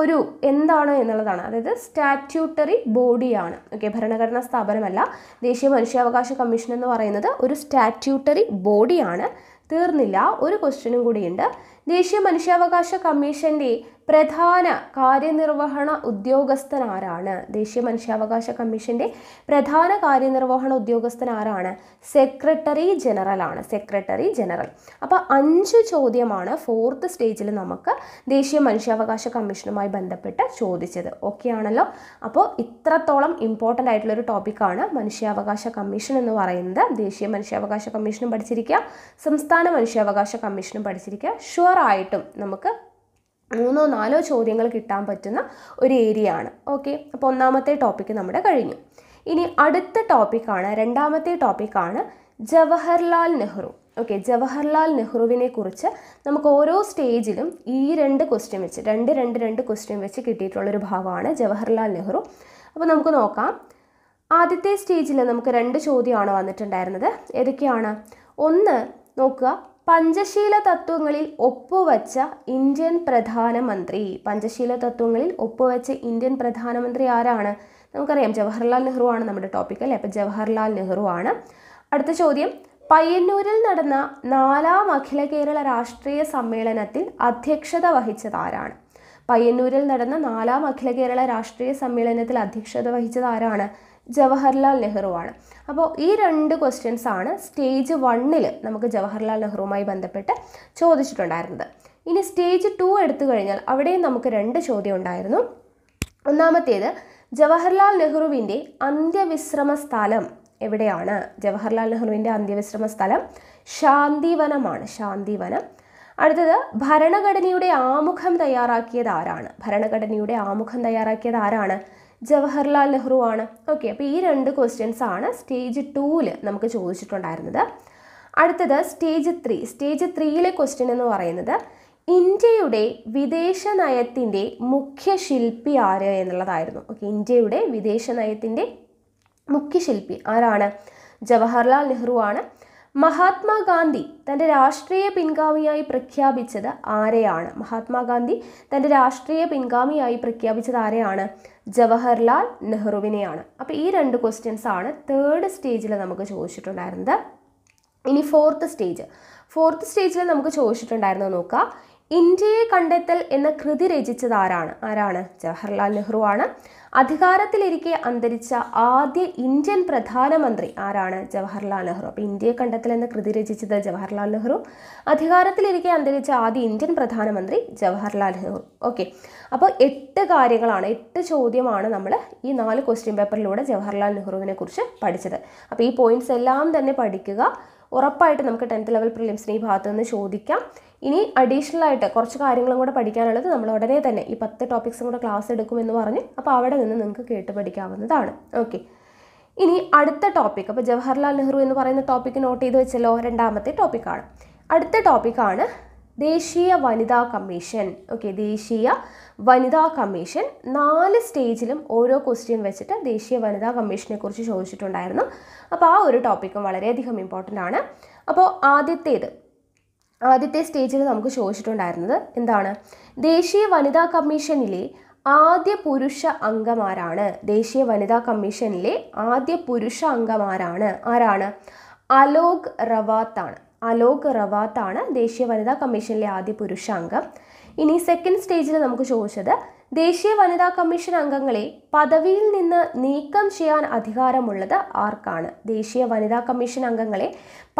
ഒരു എന്താണ് എന്നുള്ളതാണ് അതായത് സ്റ്റാറ്റ്യൂട്ടറി ബോഡിയാണ് ഓക്കെ ഭരണഘടനാ സ്ഥാപനമല്ല ദേശീയ മനുഷ്യാവകാശ കമ്മീഷൻ എന്ന് പറയുന്നത് ഒരു സ്റ്റാറ്റ്യൂട്ടറി ബോഡിയാണ് തീർന്നില്ല ഒരു ക്വസ്റ്റ്യനും കൂടിയുണ്ട് ദേശീയ മനുഷ്യാവകാശ കമ്മീഷന്റെ പ്രധാന കാര്യനിർവഹണ ഉദ്യോഗസ്ഥൻ ആരാണ് ദേശീയ മനുഷ്യാവകാശ കമ്മീഷന്റെ പ്രധാന കാര്യനിർവഹണ ഉദ്യോഗസ്ഥൻ ആരാണ് സെക്രട്ടറി ജനറൽ ആണ് സെക്രട്ടറി ജനറൽ അപ്പോൾ അഞ്ച് ചോദ്യമാണ് ഫോർത്ത് സ്റ്റേജിൽ നമുക്ക് ദേശീയ മനുഷ്യാവകാശ കമ്മീഷനുമായി ബന്ധപ്പെട്ട് ചോദിച്ചത് ഓക്കെ ആണല്ലോ അപ്പോൾ ഇത്രത്തോളം ഇമ്പോർട്ടൻ്റ് ഒരു ടോപ്പിക്കാണ് മനുഷ്യാവകാശ കമ്മീഷൻ എന്ന് പറയുന്നത് ദേശീയ മനുഷ്യാവകാശ കമ്മീഷനും പഠിച്ചിരിക്കുക സംസ്ഥാന മനുഷ്യാവകാശ കമ്മീഷനും പഠിച്ചിരിക്കുക ആയിട്ടും നമുക്ക് മൂന്നോ നാലോ ചോദ്യങ്ങൾ കിട്ടാൻ പറ്റുന്ന ഒരു ഏരിയ ആണ് ഓക്കെ അപ്പോൾ ഒന്നാമത്തെ ടോപ്പിക്ക് നമ്മുടെ കഴിഞ്ഞു ഇനി അടുത്ത ടോപ്പിക്കാണ് രണ്ടാമത്തെ ടോപ്പിക്കാണ് ജവഹർലാൽ നെഹ്റു ഓക്കെ ജവഹർലാൽ നെഹ്റുവിനെ കുറിച്ച് നമുക്ക് ഓരോ സ്റ്റേജിലും ഈ രണ്ട് ക്വസ്റ്റ്യൻ വെച്ച് രണ്ട് രണ്ട് രണ്ട് ക്വസ്റ്റ്യൻ വെച്ച് കിട്ടിയിട്ടുള്ളൊരു ഭാഗമാണ് ജവഹർലാൽ നെഹ്റു അപ്പോൾ നമുക്ക് നോക്കാം ആദ്യത്തെ സ്റ്റേജിൽ നമുക്ക് രണ്ട് ചോദ്യമാണ് വന്നിട്ടുണ്ടായിരുന്നത് ഏതൊക്കെയാണ് ഒന്ന് നോക്കുക പഞ്ചശീല തത്വങ്ങളിൽ ഒപ്പുവച്ച ഇന്ത്യൻ പ്രധാനമന്ത്രി പഞ്ചശീല തത്വങ്ങളിൽ ഒപ്പുവച്ച ഇന്ത്യൻ പ്രധാനമന്ത്രി ആരാണ് നമുക്കറിയാം ജവഹർലാൽ നെഹ്റു ആണ് നമ്മുടെ ടോപ്പിക് അല്ലേ അപ്പോൾ ജവഹർലാൽ നെഹ്റു ആണ് അടുത്ത ചോദ്യം പയ്യന്നൂരിൽ നടന്ന നാലാം അഖില കേരള രാഷ്ട്രീയ സമ്മേളനത്തിൽ അധ്യക്ഷത വഹിച്ചത് ആരാണ് പയ്യന്നൂരിൽ നടന്ന നാലാം അഖില കേരള രാഷ്ട്രീയ സമ്മേളനത്തിൽ അധ്യക്ഷത വഹിച്ചത് ആരാണ് ജവഹർലാൽ നെഹ്റുവാണ് അപ്പോൾ ഈ രണ്ട് ക്വസ്റ്റ്യൻസ് ആണ് സ്റ്റേജ് വണ്ണിൽ നമുക്ക് ജവഹർലാൽ നെഹ്റുവുമായി ബന്ധപ്പെട്ട് ചോദിച്ചിട്ടുണ്ടായിരുന്നത് ഇനി സ്റ്റേജ് ടു എടുത്തു കഴിഞ്ഞാൽ അവിടെയും നമുക്ക് രണ്ട് ചോദ്യം ഉണ്ടായിരുന്നു ഒന്നാമത്തേത് ജവഹർലാൽ നെഹ്റുവിൻ്റെ അന്ത്യവിശ്രമ സ്ഥലം എവിടെയാണ് ജവഹർലാൽ നെഹ്റുവിൻ്റെ അന്ത്യവിശ്രമ സ്ഥലം ശാന്തിവനമാണ് ശാന്തിവനം അടുത്തത് ഭരണഘടനയുടെ ആമുഖം തയ്യാറാക്കിയത് ആരാണ് ഭരണഘടനയുടെ ആമുഖം തയ്യാറാക്കിയത് ആരാണ് ജവഹർലാൽ നെഹ്റു ആണ് ഓക്കെ അപ്പോൾ ഈ രണ്ട് ക്വസ്റ്റ്യൻസ് ആണ് സ്റ്റേജ് ടൂവിൽ നമുക്ക് ചോദിച്ചിട്ടുണ്ടായിരുന്നത് അടുത്തത് സ്റ്റേജ് ത്രീ സ്റ്റേജ് ത്രീയിലെ ക്വസ്റ്റ്യൻ എന്ന് പറയുന്നത് ഇന്ത്യയുടെ വിദേശ നയത്തിൻ്റെ മുഖ്യ ശില്പി ആര് എന്നുള്ളതായിരുന്നു ഓക്കെ ഇന്ത്യയുടെ വിദേശ നയത്തിൻ്റെ മുഖ്യ ശില്പി ആരാണ് ജവഹർലാൽ നെഹ്റു ആണ് മഹാത്മാഗാന്ധി തൻ്റെ രാഷ്ട്രീയ പിൻഗാമിയായി പ്രഖ്യാപിച്ചത് ആരെയാണ് മഹാത്മാഗാന്ധി തൻ്റെ രാഷ്ട്രീയ പിൻഗാമിയായി പ്രഖ്യാപിച്ചത് ആരെയാണ് ജവഹർലാൽ നെഹ്റുവിനെയാണ് അപ്പോൾ ഈ രണ്ട് ക്വസ്റ്റ്യൻസ് ആണ് തേർഡ് സ്റ്റേജിൽ നമുക്ക് ചോദിച്ചിട്ടുണ്ടായിരുന്നത് ഇനി ഫോർത്ത് സ്റ്റേജ് ഫോർത്ത് സ്റ്റേജിൽ നമുക്ക് ചോദിച്ചിട്ടുണ്ടായിരുന്നത് നോക്കാം ഇന്ത്യയെ കണ്ടെത്തൽ എന്ന കൃതി രചിച്ചത് ആരാണ് ആരാണ് ജവഹർലാൽ നെഹ്റു ആണ് അധികാരത്തിലിരിക്കെ അന്തരിച്ച ആദ്യ ഇന്ത്യൻ പ്രധാനമന്ത്രി ആരാണ് ജവഹർലാൽ നെഹ്റു അപ്പോൾ ഇന്ത്യയെ കണ്ടെത്തൽ എന്ന കൃതി രചിച്ചത് ജവഹർലാൽ നെഹ്റു അധികാരത്തിലിരിക്കെ അന്തരിച്ച ആദ്യ ഇന്ത്യൻ പ്രധാനമന്ത്രി ജവഹർലാൽ നെഹ്റു ഓക്കെ അപ്പോൾ എട്ട് കാര്യങ്ങളാണ് എട്ട് ചോദ്യമാണ് നമ്മൾ ഈ നാല് ക്വസ്റ്റ്യൻ പേപ്പറിലൂടെ ജവഹർലാൽ നെഹ്റുവിനെ കുറിച്ച് പഠിച്ചത് അപ്പോൾ ഈ പോയിന്റ്സ് എല്ലാം തന്നെ പഠിക്കുക ഉറപ്പായിട്ട് നമുക്ക് ടെൻത്ത് ലെവൽ പ്രിലിംസിന് ഈ ഭാഗത്ത് നിന്ന് ചോദിക്കാം ഇനി അഡീഷണൽ ആയിട്ട് കുറച്ച് കാര്യങ്ങളും കൂടെ പഠിക്കാനുള്ളത് നമ്മൾ ഉടനെ തന്നെ ഈ പത്ത് ടോപ്പിക്സും കൂടെ ക്ലാസ് എടുക്കുമെന്ന് പറഞ്ഞ് അപ്പോൾ അവിടെ നിന്ന് നിങ്ങൾക്ക് കേട്ട് പഠിക്കാവുന്നതാണ് ഓക്കെ ഇനി അടുത്ത ടോപ്പിക് അപ്പോൾ ജവഹർലാൽ നെഹ്റു എന്ന് പറയുന്ന ടോപ്പിക്ക് നോട്ട് ചെയ്ത് വെച്ചല്ലോ രണ്ടാമത്തെ ടോപ്പിക്കാണ് അടുത്ത ടോപ്പിക്കാണ് ദേശീയ വനിതാ കമ്മീഷൻ ഓക്കെ ദേശീയ വനിതാ കമ്മീഷൻ നാല് സ്റ്റേജിലും ഓരോ ക്വസ്റ്റ്യൻ വെച്ചിട്ട് ദേശീയ വനിതാ കമ്മീഷനെ കുറിച്ച് ചോദിച്ചിട്ടുണ്ടായിരുന്നു അപ്പോൾ ആ ഒരു ടോപ്പിക്കും വളരെയധികം ഇമ്പോർട്ടൻ്റ് ആണ് അപ്പോൾ ആദ്യത്തേത് ആദ്യത്തെ സ്റ്റേജിൽ നമുക്ക് ചോദിച്ചിട്ടുണ്ടായിരുന്നത് എന്താണ് ദേശീയ വനിതാ കമ്മീഷനിലെ ആദ്യ പുരുഷ അംഗമാരാണ് ദേശീയ വനിതാ കമ്മീഷനിലെ ആദ്യ പുരുഷ അംഗമാരാണ് ആരാണ് അലോക് റവാത്താണ് അലോക് ആണ് ദേശീയ വനിതാ കമ്മീഷനിലെ ആദ്യ പുരുഷാംഗം ഇനി സെക്കൻഡ് സ്റ്റേജിൽ നമുക്ക് ചോദിച്ചത് ദേശീയ വനിതാ കമ്മീഷൻ അംഗങ്ങളെ പദവിയിൽ നിന്ന് നീക്കം ചെയ്യാൻ അധികാരമുള്ളത് ആർക്കാണ് ദേശീയ വനിതാ കമ്മീഷൻ അംഗങ്ങളെ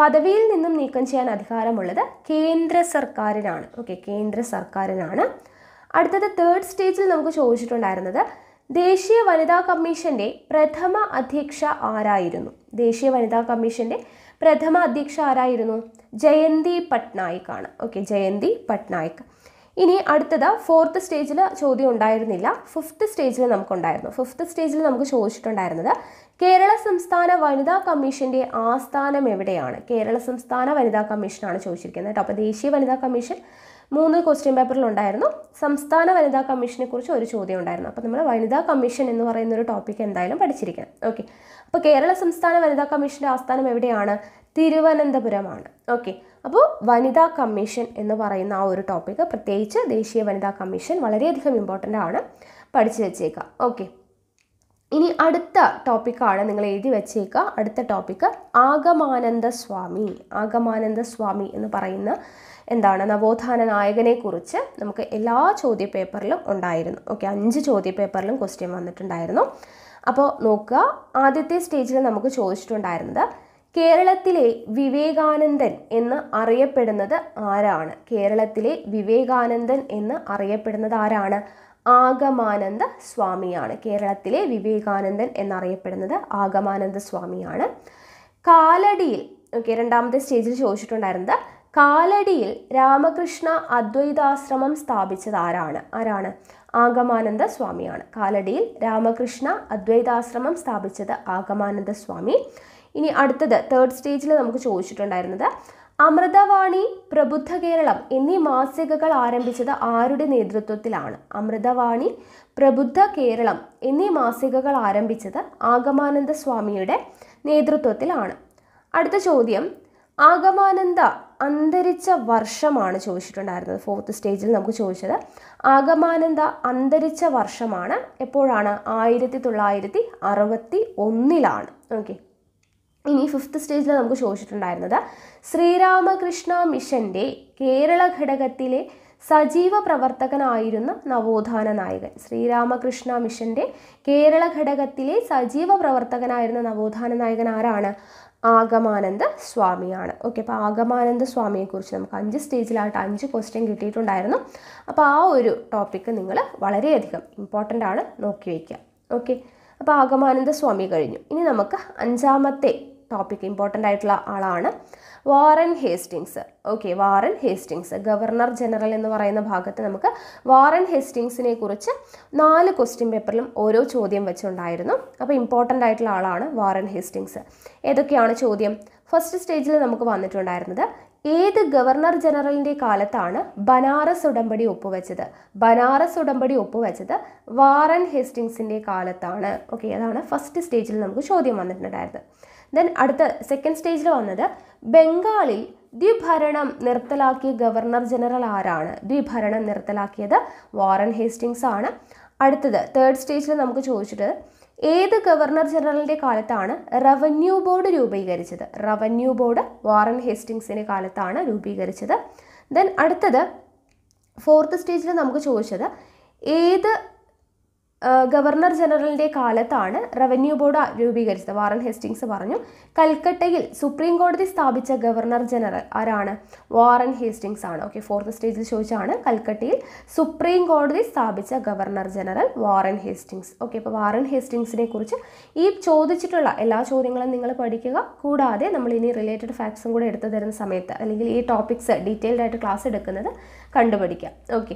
പദവിയിൽ നിന്നും നീക്കം ചെയ്യാൻ അധികാരമുള്ളത് കേന്ദ്ര സർക്കാരിനാണ് ഓക്കെ കേന്ദ്ര സർക്കാരിനാണ് അടുത്തത് തേർഡ് സ്റ്റേജിൽ നമുക്ക് ചോദിച്ചിട്ടുണ്ടായിരുന്നത് ദേശീയ വനിതാ കമ്മീഷന്റെ പ്രഥമ അധ്യക്ഷ ആരായിരുന്നു ദേശീയ വനിതാ കമ്മീഷന്റെ പ്രഥമ അധ്യക്ഷ ആരായിരുന്നു ജയന്തി പട്നായിക് ആണ് ഓക്കെ ജയന്തി പട്നായിക് ഇനി അടുത്തത് ഫോർത്ത് സ്റ്റേജിൽ ചോദ്യം ഉണ്ടായിരുന്നില്ല ഫിഫ്ത്ത് സ്റ്റേജിൽ നമുക്കുണ്ടായിരുന്നു ഫിഫ്ത്ത് സ്റ്റേജിൽ നമുക്ക് ചോദിച്ചിട്ടുണ്ടായിരുന്നത് കേരള സംസ്ഥാന വനിതാ കമ്മീഷൻ്റെ ആസ്ഥാനം എവിടെയാണ് കേരള സംസ്ഥാന വനിതാ കമ്മീഷനാണ് ചോദിച്ചിരിക്കുന്നത് കേട്ടോ അപ്പോൾ ദേശീയ വനിതാ കമ്മീഷൻ മൂന്ന് ക്വസ്റ്റ്യൻ പേപ്പറിലുണ്ടായിരുന്നു സംസ്ഥാന വനിതാ കമ്മീഷനെ കുറിച്ച് ഒരു ചോദ്യം ഉണ്ടായിരുന്നു അപ്പോൾ നമ്മൾ വനിതാ കമ്മീഷൻ എന്ന് പറയുന്ന ഒരു ടോപ്പിക് എന്തായാലും പഠിച്ചിരിക്കണം ഓക്കെ അപ്പോൾ കേരള സംസ്ഥാന വനിതാ കമ്മീഷൻ്റെ ആസ്ഥാനം എവിടെയാണ് തിരുവനന്തപുരമാണ് ഓക്കെ അപ്പോൾ വനിതാ കമ്മീഷൻ എന്ന് പറയുന്ന ആ ഒരു ടോപ്പിക് പ്രത്യേകിച്ച് ദേശീയ വനിതാ കമ്മീഷൻ വളരെയധികം ഇമ്പോർട്ടൻ്റ് ആണ് പഠിച്ചു വെച്ചേക്കുക ഓക്കെ ഇനി അടുത്ത ടോപ്പിക്കാണ് നിങ്ങൾ എഴുതി വെച്ചേക്കുക അടുത്ത ടോപ്പിക്ക് ആഗമാനന്ദ സ്വാമി ആഗമാനന്ദ സ്വാമി എന്ന് പറയുന്ന എന്താണ് നവോത്ഥാന നായകനെക്കുറിച്ച് നമുക്ക് എല്ലാ ചോദ്യപേപ്പറിലും ഉണ്ടായിരുന്നു ഓക്കെ അഞ്ച് ചോദ്യപേപ്പറിലും ക്വസ്റ്റ്യൻ വന്നിട്ടുണ്ടായിരുന്നു അപ്പോൾ നോക്കുക ആദ്യത്തെ സ്റ്റേജിൽ നമുക്ക് ചോദിച്ചിട്ടുണ്ടായിരുന്നത് കേരളത്തിലെ വിവേകാനന്ദൻ എന്ന് അറിയപ്പെടുന്നത് ആരാണ് കേരളത്തിലെ വിവേകാനന്ദൻ എന്ന് അറിയപ്പെടുന്നത് ആരാണ് ആഗമാനന്ദ സ്വാമിയാണ് കേരളത്തിലെ വിവേകാനന്ദൻ എന്നറിയപ്പെടുന്നത് ആഗമാനന്ദ സ്വാമിയാണ് കാലടിയിൽ ഓക്കെ രണ്ടാമത്തെ സ്റ്റേജിൽ ചോദിച്ചിട്ടുണ്ടായിരുന്നത് കാലടിയിൽ രാമകൃഷ്ണ അദ്വൈതാശ്രമം സ്ഥാപിച്ചത് ആരാണ് ആരാണ് ആഗമാനന്ദ സ്വാമിയാണ് കാലടിയിൽ രാമകൃഷ്ണ അദ്വൈതാശ്രമം സ്ഥാപിച്ചത് ആഗമാനന്ദ സ്വാമി ഇനി അടുത്തത് തേർഡ് സ്റ്റേജിൽ നമുക്ക് ചോദിച്ചിട്ടുണ്ടായിരുന്നത് അമൃതവാണി പ്രബുദ്ധ കേരളം എന്നീ മാസികകൾ ആരംഭിച്ചത് ആരുടെ നേതൃത്വത്തിലാണ് അമൃതവാണി പ്രബുദ്ധ കേരളം എന്നീ മാസികകൾ ആരംഭിച്ചത് ആഗമാനന്ദ സ്വാമിയുടെ നേതൃത്വത്തിലാണ് അടുത്ത ചോദ്യം ആഗമാനന്ദ അന്തരിച്ച വർഷമാണ് ചോദിച്ചിട്ടുണ്ടായിരുന്നത് ഫോർത്ത് സ്റ്റേജിൽ നമുക്ക് ചോദിച്ചത് ആഗമാനന്ദ അന്തരിച്ച വർഷമാണ് എപ്പോഴാണ് ആയിരത്തി തൊള്ളായിരത്തി അറുപത്തി ഒന്നിലാണ് ഓക്കെ ഇനി ഫിഫ്ത്ത് സ്റ്റേജിൽ നമുക്ക് ചോദിച്ചിട്ടുണ്ടായിരുന്നത് ശ്രീരാമകൃഷ്ണ മിഷൻ്റെ കേരള ഘടകത്തിലെ സജീവ പ്രവർത്തകനായിരുന്ന നവോത്ഥാന നായകൻ ശ്രീരാമകൃഷ്ണ മിഷന്റെ കേരള ഘടകത്തിലെ സജീവ പ്രവർത്തകനായിരുന്ന നവോത്ഥാന നായകൻ ആരാണ് ആഗമാനന്ദ സ്വാമിയാണ് ഓക്കെ അപ്പോൾ ആഗമാനന്ദ സ്വാമിയെക്കുറിച്ച് നമുക്ക് അഞ്ച് സ്റ്റേജിലായിട്ട് അഞ്ച് ക്വസ്റ്റ്യൻ കിട്ടിയിട്ടുണ്ടായിരുന്നു അപ്പോൾ ആ ഒരു ടോപ്പിക്ക് നിങ്ങൾ വളരെയധികം ഇമ്പോർട്ടൻ്റ് ആണ് നോക്കി വയ്ക്കുക ഓക്കെ അപ്പോൾ ആഗമാനന്ദ സ്വാമി കഴിഞ്ഞു ഇനി നമുക്ക് അഞ്ചാമത്തെ ടോപ്പിക്ക് ഇമ്പോർട്ടൻ്റ് ആയിട്ടുള്ള ആളാണ് Warren Hastings okay Warren Hastings governor general എന്ന് പറയുന്ന ഭാഗത്ത് നമുക്ക് വാറൻ ഹേസ്റ്റിങ്സിനെ കുറിച്ച് നാല് ക്വസ്റ്റ്യൻ പേപ്പറിലും ഓരോ ചോദ്യം വെച്ചുണ്ടായിരുന്നു അപ്പോൾ ഇമ്പോർട്ടൻ്റ് ആയിട്ടുള്ള ആളാണ് വാറൻ ഹേസ്റ്റിങ്സ് ഏതൊക്കെയാണ് ചോദ്യം ഫസ്റ്റ് സ്റ്റേജിൽ നമുക്ക് വന്നിട്ടുണ്ടായിരുന്നത് ഏത് ഗവർണർ ജനറലിൻ്റെ കാലത്താണ് ബനാറസ് ഉടമ്പടി ഒപ്പുവെച്ചത് ബനാറസ് ഉടമ്പടി ഒപ്പുവെച്ചത് വാറൻ ഹേസ്റ്റിങ്സിൻ്റെ കാലത്താണ് ഓക്കെ അതാണ് ഫസ്റ്റ് സ്റ്റേജിൽ നമുക്ക് ചോദ്യം വന്നിട്ടുണ്ടായിരുന്നത് ദെൻ അടുത്ത സെക്കൻഡ് സ്റ്റേജിൽ വന്നത് ബംഗാളിൽ ദ്വിഭരണം നിർത്തലാക്കിയ ഗവർണർ ജനറൽ ആരാണ് ദ്വിഭരണം നിർത്തലാക്കിയത് വാറൻ ഹേസ്റ്റിങ്സ് ആണ് അടുത്തത് തേർഡ് സ്റ്റേജിൽ നമുക്ക് ചോദിച്ചിട്ട് ഏത് ഗവർണർ ജനറലിൻ്റെ കാലത്താണ് റവന്യൂ ബോർഡ് രൂപീകരിച്ചത് റവന്യൂ ബോർഡ് വാറൻ ഹേസ്റ്റിങ്സിൻ്റെ കാലത്താണ് രൂപീകരിച്ചത് ദെൻ അടുത്തത് ഫോർത്ത് സ്റ്റേജിൽ നമുക്ക് ചോദിച്ചത് ഏത് ഗവർണർ ജനറലിൻ്റെ കാലത്താണ് റവന്യൂ ബോർഡ് രൂപീകരിച്ചത് വാറൻ ഹെസ്റ്റിങ്സ് പറഞ്ഞു കൽക്കട്ടയിൽ സുപ്രീം കോടതി സ്ഥാപിച്ച ഗവർണർ ജനറൽ ആരാണ് വാറൻ ഹേസ്റ്റിങ്സ് ആണ് ഓക്കെ ഫോർത്ത് സ്റ്റേജിൽ ചോദിച്ചാണ് കൽക്കട്ടയിൽ സുപ്രീം കോടതി സ്ഥാപിച്ച governor general Warren Hastings okay അപ്പോൾ വാറൻ ഹേസ്റ്റിങ്സിനെ കുറിച്ച് ഈ ചോദിച്ചിട്ടുള്ള എല്ലാ ചോദ്യങ്ങളും നിങ്ങൾ പഠിക്കുക കൂടാതെ നമ്മൾ ഇനി റിലേറ്റഡ് ഫാക്ട്സും കൂടെ എടുത്തു തരുന്ന സമയത്ത് അല്ലെങ്കിൽ ഈ ടോപ്പിക്സ് ഡീറ്റെയിൽഡായിട്ട് ആയിട്ട് ക്ലാസ് എടുക്കുന്നത് കണ്ടുപിടിക്കുക ഓക്കെ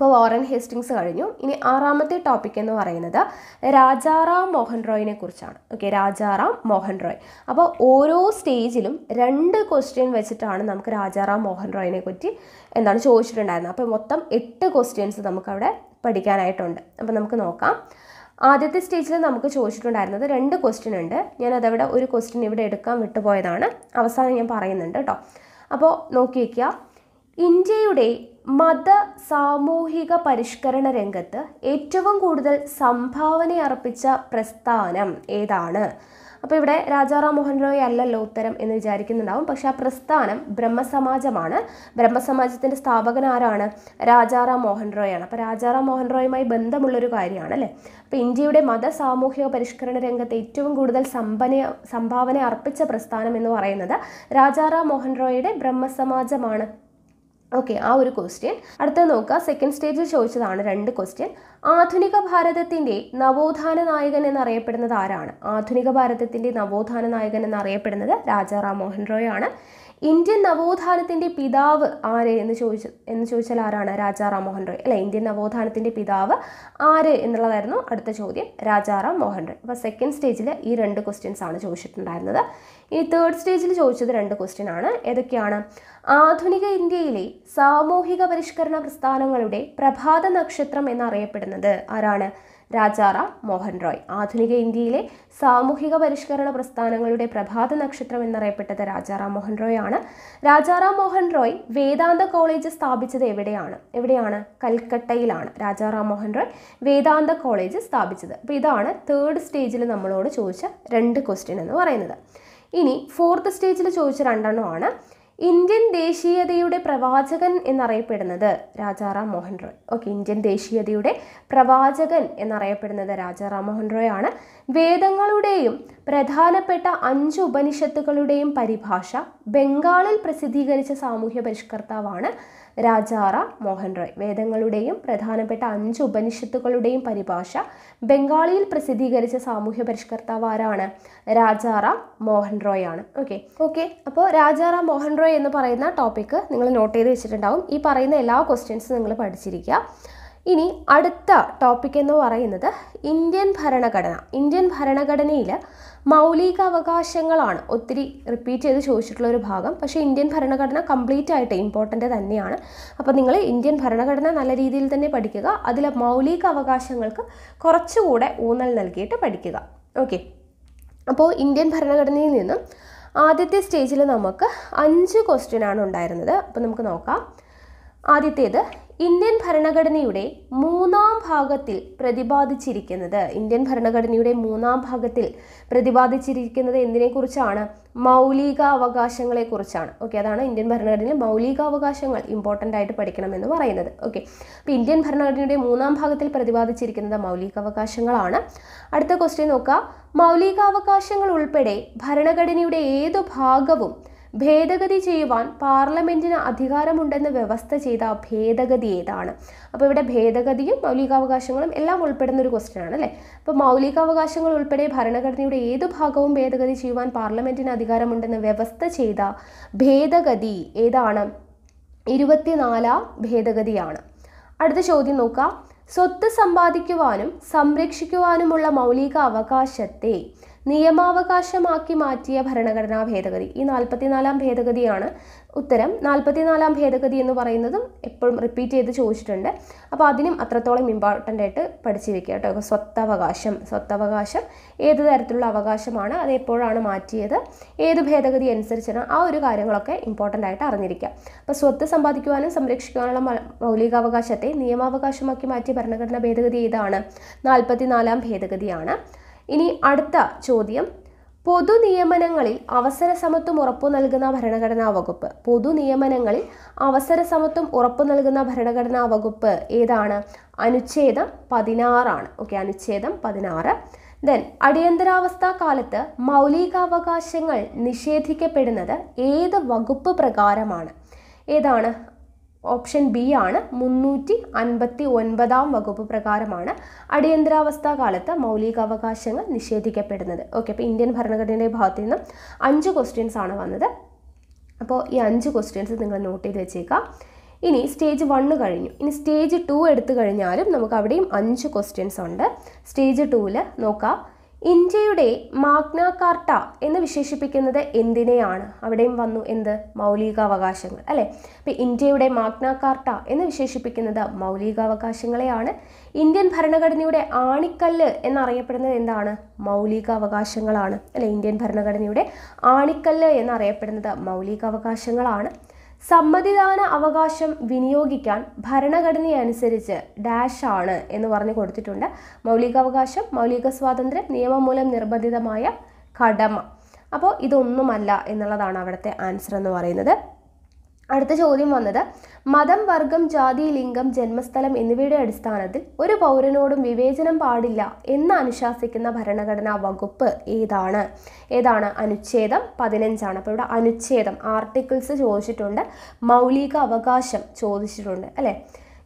ഇപ്പോൾ വോറൻ ഹേസ്റ്റിങ്സ് കഴിഞ്ഞു ഇനി ആറാമത്തെ ടോപ്പിക് എന്ന് പറയുന്നത് രാജാറാം മോഹൻ റോയിനെ കുറിച്ചാണ് ഓക്കെ രാജാറാം മോഹൻ റോയ് അപ്പോൾ ഓരോ സ്റ്റേജിലും രണ്ട് ക്വസ്റ്റ്യൻ വെച്ചിട്ടാണ് നമുക്ക് രാജാറാം മോഹൻ റോയിനെ പറ്റി എന്താണ് ചോദിച്ചിട്ടുണ്ടായിരുന്നത് അപ്പോൾ മൊത്തം എട്ട് ക്വസ്റ്റ്യൻസ് നമുക്കവിടെ പഠിക്കാനായിട്ടുണ്ട് അപ്പോൾ നമുക്ക് നോക്കാം ആദ്യത്തെ സ്റ്റേജിൽ നമുക്ക് ചോദിച്ചിട്ടുണ്ടായിരുന്നത് രണ്ട് ക്വസ്റ്റ്യൻ ഉണ്ട് ഞാൻ അതവിടെ ഒരു ക്വസ്റ്റ്യൻ ഇവിടെ എടുക്കാൻ വിട്ടുപോയതാണ് അവസാനം ഞാൻ പറയുന്നുണ്ട് കേട്ടോ അപ്പോൾ നോക്കി വയ്ക്കുക ഇന്ത്യയുടെ മത സാമൂഹിക പരിഷ്കരണ രംഗത്ത് ഏറ്റവും കൂടുതൽ സംഭാവന അർപ്പിച്ച പ്രസ്ഥാനം ഏതാണ് അപ്പോൾ ഇവിടെ രാജാറാം മോഹൻ റോയ് അല്ലല്ലോ ഉത്തരം എന്ന് വിചാരിക്കുന്നുണ്ടാവും പക്ഷെ ആ പ്രസ്ഥാനം ബ്രഹ്മസമാജമാണ് ബ്രഹ്മസമാജത്തിൻ്റെ സ്ഥാപകൻ ആരാണ് രാജാറാം മോഹൻ റോയ് ആണ് അപ്പോൾ രാജാറാം മോഹൻ റോയുമായി ബന്ധമുള്ളൊരു കാര്യമാണ് അല്ലേ അപ്പോൾ ഇന്ത്യയുടെ മത സാമൂഹിക പരിഷ്കരണ രംഗത്ത് ഏറ്റവും കൂടുതൽ സമ്പന സംഭാവന അർപ്പിച്ച പ്രസ്ഥാനം എന്ന് പറയുന്നത് രാജാറാം മോഹൻ റോയുടെ ബ്രഹ്മസമാജമാണ് ഓക്കെ ആ ഒരു ക്വസ്റ്റ്യൻ അടുത്ത നോക്കുക സെക്കൻഡ് സ്റ്റേജിൽ ചോദിച്ചതാണ് രണ്ട് ക്വസ്റ്റ്യൻ ആധുനിക ഭാരതത്തിൻ്റെ നവോത്ഥാന നായകൻ എന്നറിയപ്പെടുന്നത് ആരാണ് ആധുനിക ഭാരതത്തിൻ്റെ നവോത്ഥാന നായകൻ എന്നറിയപ്പെടുന്നത് രാജാറാം മോഹൻ റോയ് ആണ് ഇന്ത്യൻ നവോത്ഥാനത്തിൻ്റെ പിതാവ് ആര് എന്ന് ചോദിച്ച എന്ന് ചോദിച്ചാൽ ആരാണ് രാജാറാം മോഹൻ റോയ് അല്ലെ ഇന്ത്യൻ നവോത്ഥാനത്തിൻ്റെ പിതാവ് ആര് എന്നുള്ളതായിരുന്നു അടുത്ത ചോദ്യം രാജാറാം മോഹൻ റോയ് അപ്പോൾ സെക്കൻഡ് സ്റ്റേജിൽ ഈ രണ്ട് ക്വസ്റ്റ്യൻസ് ആണ് ചോദിച്ചിട്ടുണ്ടായിരുന്നത് ഈ തേർഡ് സ്റ്റേജിൽ ചോദിച്ചത് രണ്ട് ക്വസ്റ്റ്യൻ ആണ് ഏതൊക്കെയാണ് ആധുനിക ഇന്ത്യയിലെ സാമൂഹിക പരിഷ്കരണ പ്രസ്ഥാനങ്ങളുടെ പ്രഭാത നക്ഷത്രം എന്നറിയപ്പെടുന്നത് ആരാണ് രാജാറാം മോഹൻ റോയ് ആധുനിക ഇന്ത്യയിലെ സാമൂഹിക പരിഷ്കരണ പ്രസ്ഥാനങ്ങളുടെ പ്രഭാത നക്ഷത്രം എന്നറിയപ്പെട്ടത് രാജാറാം മോഹൻ റോയ് ആണ് രാജാറാം മോഹൻ റോയ് വേദാന്ത കോളേജ് സ്ഥാപിച്ചത് എവിടെയാണ് എവിടെയാണ് കൽക്കട്ടയിലാണ് രാജാറാം മോഹൻ റോയ് വേദാന്ത കോളേജ് സ്ഥാപിച്ചത് അപ്പോൾ ഇതാണ് തേർഡ് സ്റ്റേജിൽ നമ്മളോട് ചോദിച്ച രണ്ട് ക്വസ്റ്റ്യൻ എന്ന് പറയുന്നത് ഇനി ഫോർത്ത് സ്റ്റേജിൽ ചോദിച്ച രണ്ടെണ്ണമാണ് ഇന്ത്യൻ ദേശീയതയുടെ പ്രവാചകൻ എന്നറിയപ്പെടുന്നത് രാജാറാം മോഹൻ റോയ് ഓക്കെ ഇന്ത്യൻ ദേശീയതയുടെ പ്രവാചകൻ എന്നറിയപ്പെടുന്നത് രാജാറാം മോഹൻ റോയ് ആണ് വേദങ്ങളുടെയും പ്രധാനപ്പെട്ട അഞ്ച് ഉപനിഷത്തുകളുടെയും പരിഭാഷ ബംഗാളിൽ പ്രസിദ്ധീകരിച്ച സാമൂഹ്യ പരിഷ്കർത്താവാണ് രാജാറ മോഹൻ റോയ് വേദങ്ങളുടെയും പ്രധാനപ്പെട്ട അഞ്ച് ഉപനിഷത്തുകളുടെയും പരിഭാഷ ബംഗാളിയിൽ പ്രസിദ്ധീകരിച്ച സാമൂഹ്യ പരിഷ്കർത്താവ് ആരാണ് രാജാറ മോഹൻ റോയ് ആണ് ഓക്കെ ഓക്കെ അപ്പോൾ രാജാറ മോഹൻ റോയ് എന്ന് പറയുന്ന ടോപ്പിക്ക് നിങ്ങൾ നോട്ട് ചെയ്ത് വെച്ചിട്ടുണ്ടാവും ഈ പറയുന്ന എല്ലാ ക്വസ്റ്റ്യൻസും നിങ്ങൾ പഠിച്ചിരിക്കുക ഇനി അടുത്ത ടോപ്പിക് എന്ന് പറയുന്നത് ഇന്ത്യൻ ഭരണഘടന ഇന്ത്യൻ ഭരണഘടനയിൽ മൗലിക അവകാശങ്ങളാണ് ഒത്തിരി റിപ്പീറ്റ് ചെയ്ത് ചോദിച്ചിട്ടുള്ള ഒരു ഭാഗം പക്ഷേ ഇന്ത്യൻ ഭരണഘടന കംപ്ലീറ്റ് ആയിട്ട് ഇമ്പോർട്ടൻ്റ് തന്നെയാണ് അപ്പോൾ നിങ്ങൾ ഇന്ത്യൻ ഭരണഘടന നല്ല രീതിയിൽ തന്നെ പഠിക്കുക അതിൽ മൗലിക അവകാശങ്ങൾക്ക് കുറച്ചുകൂടെ ഊന്നൽ നൽകിയിട്ട് പഠിക്കുക ഓക്കെ അപ്പോൾ ഇന്ത്യൻ ഭരണഘടനയിൽ നിന്നും ആദ്യത്തെ സ്റ്റേജിൽ നമുക്ക് അഞ്ച് ക്വസ്റ്റ്യൻ ആണ് ഉണ്ടായിരുന്നത് അപ്പോൾ നമുക്ക് നോക്കാം ആദ്യത്തേത് ഇന്ത്യൻ ഭരണഘടനയുടെ മൂന്നാം ഭാഗത്തിൽ പ്രതിപാദിച്ചിരിക്കുന്നത് ഇന്ത്യൻ ഭരണഘടനയുടെ മൂന്നാം ഭാഗത്തിൽ പ്രതിപാദിച്ചിരിക്കുന്നത് എന്തിനെക്കുറിച്ചാണ് മൗലിക അവകാശങ്ങളെക്കുറിച്ചാണ് ഓക്കെ അതാണ് ഇന്ത്യൻ ഭരണഘടനയിൽ മൗലിക അവകാശങ്ങൾ ഇമ്പോർട്ടൻ്റ് ആയിട്ട് പഠിക്കണമെന്ന് പറയുന്നത് ഓക്കെ അപ്പോൾ ഇന്ത്യൻ ഭരണഘടനയുടെ മൂന്നാം ഭാഗത്തിൽ പ്രതിപാദിച്ചിരിക്കുന്നത് മൗലികാവകാശങ്ങളാണ് അടുത്ത ക്വസ്റ്റ്യൻ നോക്കുക മൗലികാവകാശങ്ങൾ ഉൾപ്പെടെ ഭരണഘടനയുടെ ഏതു ഭാഗവും ഭേദഗതി ചെയ്യുവാൻ പാർലമെന്റിന് അധികാരമുണ്ടെന്ന് വ്യവസ്ഥ ചെയ്ത ഭേദഗതി ഏതാണ് അപ്പോൾ ഇവിടെ ഭേദഗതിയും മൗലികാവകാശങ്ങളും എല്ലാം ഉൾപ്പെടുന്ന ഒരു ക്വസ്റ്റ്യൻ ആണ് അല്ലേ അപ്പോൾ മൗലികാവകാശങ്ങൾ ഉൾപ്പെടെ ഭരണഘടനയുടെ ഏത് ഭാഗവും ഭേദഗതി ചെയ്യുവാൻ പാർലമെന്റിന് അധികാരമുണ്ടെന്ന് വ്യവസ്ഥ ചെയ്ത ഭേദഗതി ഏതാണ് ഇരുപത്തിനാലാം ഭേദഗതിയാണ് അടുത്ത ചോദ്യം നോക്കാം സ്വത്ത് സമ്പാദിക്കുവാനും സംരക്ഷിക്കുവാനുമുള്ള മൗലിക അവകാശത്തെ നിയമാവകാശമാക്കി മാറ്റിയ ഭരണഘടനാ ഭേദഗതി ഈ നാൽപ്പത്തിനാലാം ഭേദഗതിയാണ് ഉത്തരം നാൽപ്പത്തിനാലാം ഭേദഗതി എന്ന് പറയുന്നതും എപ്പോഴും റിപ്പീറ്റ് ചെയ്ത് ചോദിച്ചിട്ടുണ്ട് അപ്പോൾ അതിനും അത്രത്തോളം ഇമ്പോർട്ടൻ്റ് ആയിട്ട് പഠിച്ചു വെക്കുക കേട്ടോ സ്വത്തവകാശം സ്വത്തവകാശം ഏത് തരത്തിലുള്ള അവകാശമാണ് അത് എപ്പോഴാണ് മാറ്റിയത് ഏത് ഭേദഗതി അനുസരിച്ചാണ് ആ ഒരു കാര്യങ്ങളൊക്കെ ഇമ്പോർട്ടൻ്റ് ആയിട്ട് അറിഞ്ഞിരിക്കുക അപ്പോൾ സ്വത്ത് സമ്പാദിക്കുവാനും സംരക്ഷിക്കുവാനുള്ള മൗലികാവകാശത്തെ നിയമാവകാശമാക്കി മാറ്റിയ ഭരണഘടനാ ഭേദഗതി ഏതാണ് നാൽപ്പത്തിനാലാം ഭേദഗതിയാണ് ഇനി അടുത്ത ചോദ്യം പൊതു നിയമനങ്ങളിൽ അവസര സമത്വം ഉറപ്പു നൽകുന്ന ഭരണഘടനാ വകുപ്പ് പൊതു നിയമനങ്ങളിൽ അവസര സമത്വം ഉറപ്പു നൽകുന്ന ഭരണഘടനാ വകുപ്പ് ഏതാണ് അനുച്ഛേദം പതിനാറാണ് ഓക്കെ അനുച്ഛേദം പതിനാറ് ദെൻ അടിയന്തരാവസ്ഥ കാലത്ത് മൗലികാവകാശങ്ങൾ നിഷേധിക്കപ്പെടുന്നത് ഏത് വകുപ്പ് പ്രകാരമാണ് ഏതാണ് ഓപ്ഷൻ ബി ആണ് മുന്നൂറ്റി അൻപത്തി ഒൻപതാം വകുപ്പ് പ്രകാരമാണ് അടിയന്തരാവസ്ഥാ കാലത്ത് മൗലികാവകാശങ്ങൾ നിഷേധിക്കപ്പെടുന്നത് ഓക്കെ അപ്പോൾ ഇന്ത്യൻ ഭരണഘടനയുടെ ഭാഗത്തു നിന്ന് അഞ്ച് ക്വസ്റ്റ്യൻസ് ആണ് വന്നത് അപ്പോൾ ഈ അഞ്ച് ക്വസ്റ്റ്യൻസ് നിങ്ങൾ നോട്ട് ചെയ്ത് വെച്ചേക്കാം ഇനി സ്റ്റേജ് വണ്ണ് കഴിഞ്ഞു ഇനി സ്റ്റേജ് ടു എടുത്തു കഴിഞ്ഞാലും നമുക്ക് അവിടെയും അഞ്ച് ക്വസ്റ്റ്യൻസ് ഉണ്ട് സ്റ്റേജ് ടൂവിൽ നോക്കാം ഇന്ത്യയുടെ മാഗ്നാകാർട്ട കാർട്ട എന്ന് വിശേഷിപ്പിക്കുന്നത് എന്തിനെയാണ് അവിടെയും വന്നു എന്ത് മൗലികാവകാശങ്ങൾ അല്ലേ അപ്പം ഇന്ത്യയുടെ മാഗ്നാകാർട്ട കാർട്ട എന്ന് വിശേഷിപ്പിക്കുന്നത് മൗലികാവകാശങ്ങളെയാണ് ഇന്ത്യൻ ഭരണഘടനയുടെ ആണിക്കല്ല് എന്നറിയപ്പെടുന്നത് എന്താണ് മൗലികാവകാശങ്ങളാണ് അല്ലെ ഇന്ത്യൻ ഭരണഘടനയുടെ ആണിക്കല്ല് എന്നറിയപ്പെടുന്നത് മൗലികാവകാശങ്ങളാണ് സമ്മതിദാന അവകാശം വിനിയോഗിക്കാൻ ഭരണഘടനയനുസരിച്ച് ഡാഷ് ആണ് എന്ന് പറഞ്ഞു കൊടുത്തിട്ടുണ്ട് മൗലികാവകാശം മൗലിക സ്വാതന്ത്ര്യം നിയമമൂലം നിർബന്ധിതമായ കടമ അപ്പോൾ ഇതൊന്നുമല്ല എന്നുള്ളതാണ് അവിടുത്തെ ആൻസർ എന്ന് പറയുന്നത് അടുത്ത ചോദ്യം വന്നത് മതം വർഗം ജാതി ലിംഗം ജന്മസ്ഥലം എന്നിവയുടെ അടിസ്ഥാനത്തിൽ ഒരു പൗരനോടും വിവേചനം പാടില്ല എന്ന് അനുശാസിക്കുന്ന ഭരണഘടനാ വകുപ്പ് ഏതാണ് ഏതാണ് അനുച്ഛേദം പതിനഞ്ചാണ് അപ്പോൾ ഇവിടെ അനുച്ഛേദം ആർട്ടിക്കിൾസ് ചോദിച്ചിട്ടുണ്ട് മൗലിക അവകാശം ചോദിച്ചിട്ടുണ്ട് അല്ലേ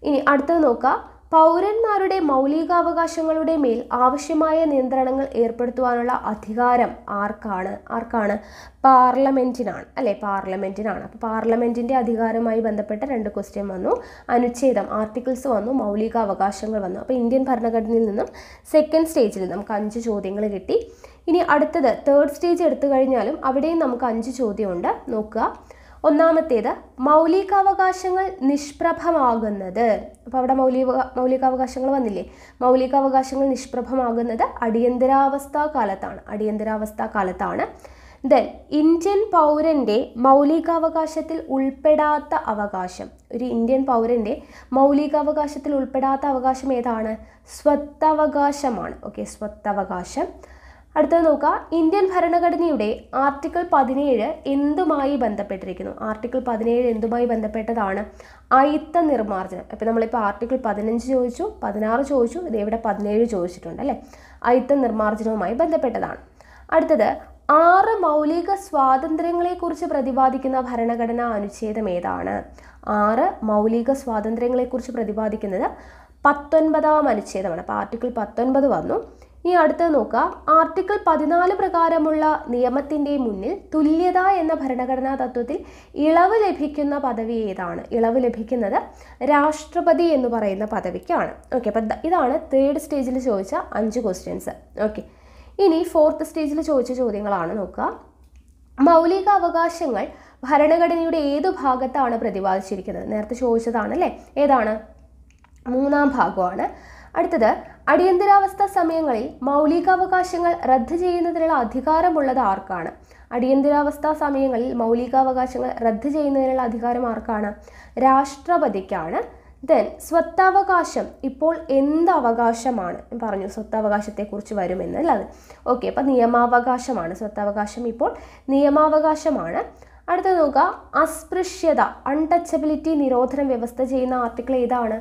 ഇനി അടുത്തത് നോക്കുക പൗരന്മാരുടെ മൗലികാവകാശങ്ങളുടെ മേൽ ആവശ്യമായ നിയന്ത്രണങ്ങൾ ഏർപ്പെടുത്തുവാനുള്ള അധികാരം ആർക്കാണ് ആർക്കാണ് പാർലമെൻറ്റിനാണ് അല്ലേ പാർലമെൻറ്റിനാണ് അപ്പോൾ പാർലമെൻറ്റിൻ്റെ അധികാരമായി ബന്ധപ്പെട്ട രണ്ട് ക്വസ്റ്റ്യൻ വന്നു അനുച്ഛേദം ആർട്ടിക്കിൾസ് വന്നു മൗലികാവകാശങ്ങൾ വന്നു അപ്പോൾ ഇന്ത്യൻ ഭരണഘടനയിൽ നിന്നും സെക്കൻഡ് സ്റ്റേജിൽ നമുക്ക് അഞ്ച് ചോദ്യങ്ങൾ കിട്ടി ഇനി അടുത്തത് തേർഡ് സ്റ്റേജ് എടുത്തു കഴിഞ്ഞാലും അവിടെയും നമുക്ക് അഞ്ച് ചോദ്യമുണ്ട് നോക്കുക ഒന്നാമത്തേത് മൗലികാവകാശങ്ങൾ നിഷ്പ്രഭമാകുന്നത് അപ്പോൾ അവിടെ മൗലിക മൗലികാവകാശങ്ങൾ വന്നില്ലേ മൗലികാവകാശങ്ങൾ നിഷ്പ്രഭമാകുന്നത് അടിയന്തരാവസ്ഥാ കാലത്താണ് അടിയന്തരാവസ്ഥാ കാലത്താണ് ദെൻ ഇന്ത്യൻ പൗരൻ്റെ മൗലികാവകാശത്തിൽ ഉൾപ്പെടാത്ത അവകാശം ഒരു ഇന്ത്യൻ പൗരൻ്റെ മൗലികാവകാശത്തിൽ ഉൾപ്പെടാത്ത അവകാശം ഏതാണ് സ്വത്തവകാശമാണ് ഓക്കെ സ്വത്തവകാശം അടുത്തത് നോക്കുക ഇന്ത്യൻ ഭരണഘടനയുടെ ആർട്ടിക്കിൾ പതിനേഴ് എന്തുമായി ബന്ധപ്പെട്ടിരിക്കുന്നു ആർട്ടിക്കിൾ പതിനേഴ് എന്തുമായി ബന്ധപ്പെട്ടതാണ് അയിത്ത നിർമ്മാർജ്ജനം ഇപ്പം നമ്മളിപ്പോൾ ആർട്ടിക്കിൾ പതിനഞ്ച് ചോദിച്ചു പതിനാറ് ചോദിച്ചു ഇത് ഇവിടെ പതിനേഴ് ചോദിച്ചിട്ടുണ്ട് അല്ലേ അയിത്ത നിർമ്മാർജ്ജനവുമായി ബന്ധപ്പെട്ടതാണ് അടുത്തത് ആറ് മൗലിക സ്വാതന്ത്ര്യങ്ങളെക്കുറിച്ച് പ്രതിപാദിക്കുന്ന ഭരണഘടനാ അനുച്ഛേദം ഏതാണ് ആറ് മൗലിക സ്വാതന്ത്ര്യങ്ങളെക്കുറിച്ച് പ്രതിപാദിക്കുന്നത് പത്തൊൻപതാം അനുച്ഛേദമാണ് അപ്പോൾ ആർട്ടിക്കിൾ പത്തൊൻപത് വന്നു ഇനി അടുത്തത് നോക്കുക ആർട്ടിക്കിൾ പതിനാല് പ്രകാരമുള്ള നിയമത്തിൻ്റെ മുന്നിൽ തുല്യത എന്ന ഭരണഘടനാ തത്വത്തിൽ ഇളവ് ലഭിക്കുന്ന പദവി ഏതാണ് ഇളവ് ലഭിക്കുന്നത് രാഷ്ട്രപതി എന്ന് പറയുന്ന പദവിക്കാണ് ഓക്കെ അപ്പം ഇതാണ് തേർഡ് സ്റ്റേജിൽ ചോദിച്ച അഞ്ച് ക്വസ്റ്റ്യൻസ് ഓക്കെ ഇനി ഫോർത്ത് സ്റ്റേജിൽ ചോദിച്ച ചോദ്യങ്ങളാണ് നോക്കുക മൗലിക അവകാശങ്ങൾ ഭരണഘടനയുടെ ഏതു ഭാഗത്താണ് പ്രതിപാദിച്ചിരിക്കുന്നത് നേരത്തെ ചോദിച്ചതാണല്ലേ ഏതാണ് മൂന്നാം ഭാഗമാണ് അടുത്തത് അടിയന്തരാവസ്ഥ സമയങ്ങളിൽ മൗലികാവകാശങ്ങൾ റദ്ദ് ചെയ്യുന്നതിനുള്ള അധികാരമുള്ളത് ആർക്കാണ് അടിയന്തരാവസ്ഥ സമയങ്ങളിൽ മൗലികാവകാശങ്ങൾ റദ്ദ് ചെയ്യുന്നതിനുള്ള അധികാരം ആർക്കാണ് രാഷ്ട്രപതിക്കാണ് ദെൻ സ്വത്തവകാശം ഇപ്പോൾ എന്ത് അവകാശമാണ് പറഞ്ഞു സ്വത്തവകാശത്തെക്കുറിച്ച് വരുമെന്ന് അല്ലാതെ ഓക്കെ അപ്പോൾ നിയമാവകാശമാണ് സ്വത്തവകാശം ഇപ്പോൾ നിയമാവകാശമാണ് അടുത്ത നോക്കുക അസ്പൃശ്യത അൺടച്ചബിലിറ്റി നിരോധനം വ്യവസ്ഥ ചെയ്യുന്ന ആർട്ടിക്കിൾ ഏതാണ്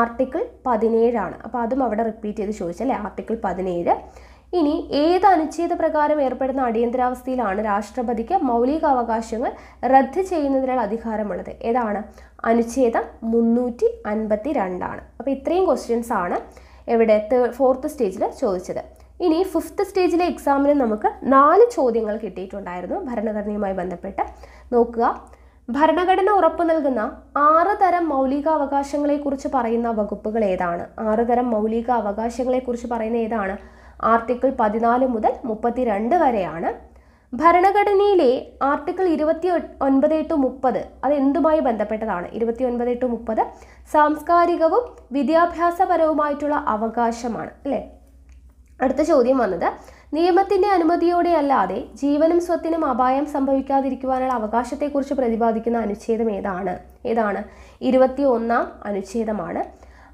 ആർട്ടിക്കിൾ പതിനേഴാണ് അപ്പോൾ അതും അവിടെ റിപ്പീറ്റ് ചെയ്ത് ചോദിച്ചല്ലേ ആർട്ടിക്കിൾ പതിനേഴ് ഇനി ഏത് അനുച്ഛേദ പ്രകാരം ഏർപ്പെടുന്ന അടിയന്തരാവസ്ഥയിലാണ് രാഷ്ട്രപതിക്ക് മൗലികാവകാശങ്ങൾ റദ്ദ് ചെയ്യുന്നതിനുള്ള അധികാരമുള്ളത് ഏതാണ് അനുച്ഛേദം മുന്നൂറ്റി അൻപത്തി രണ്ടാണ് അപ്പോൾ ഇത്രയും ക്വസ്റ്റ്യൻസ് ആണ് എവിടെ ഫോർത്ത് സ്റ്റേജിൽ ചോദിച്ചത് ഇനി ഫിഫ്ത്ത് സ്റ്റേജിലെ എക്സാമിന് നമുക്ക് നാല് ചോദ്യങ്ങൾ കിട്ടിയിട്ടുണ്ടായിരുന്നു ഭരണഘടനയുമായി ബന്ധപ്പെട്ട് നോക്കുക ഭരണഘടന ഉറപ്പു നൽകുന്ന ആറ് തരം മൗലികാവകാശങ്ങളെക്കുറിച്ച് പറയുന്ന വകുപ്പുകൾ ഏതാണ് ആറ് തരം മൗലിക കുറിച്ച് പറയുന്ന ഏതാണ് ആർട്ടിക്കിൾ പതിനാല് മുതൽ മുപ്പത്തിരണ്ട് വരെയാണ് ഭരണഘടനയിലെ ആർട്ടിക്കിൾ ഇരുപത്തി ഒൻപത് ടു മുപ്പത് അത് എന്തുമായി ബന്ധപ്പെട്ടതാണ് ഇരുപത്തി ഒൻപത് ടു മുപ്പത് സാംസ്കാരികവും വിദ്യാഭ്യാസപരവുമായിട്ടുള്ള അവകാശമാണ് അല്ലേ അടുത്ത ചോദ്യം വന്നത് നിയമത്തിന്റെ അനുമതിയോടെ അല്ലാതെ ജീവനും സ്വത്തിനും അപായം സംഭവിക്കാതിരിക്കുവാനുള്ള അവകാശത്തെക്കുറിച്ച് പ്രതിപാദിക്കുന്ന അനുച്ഛേദം ഏതാണ് ഏതാണ് ഇരുപത്തി ഒന്നാം അനുച്ഛേദമാണ്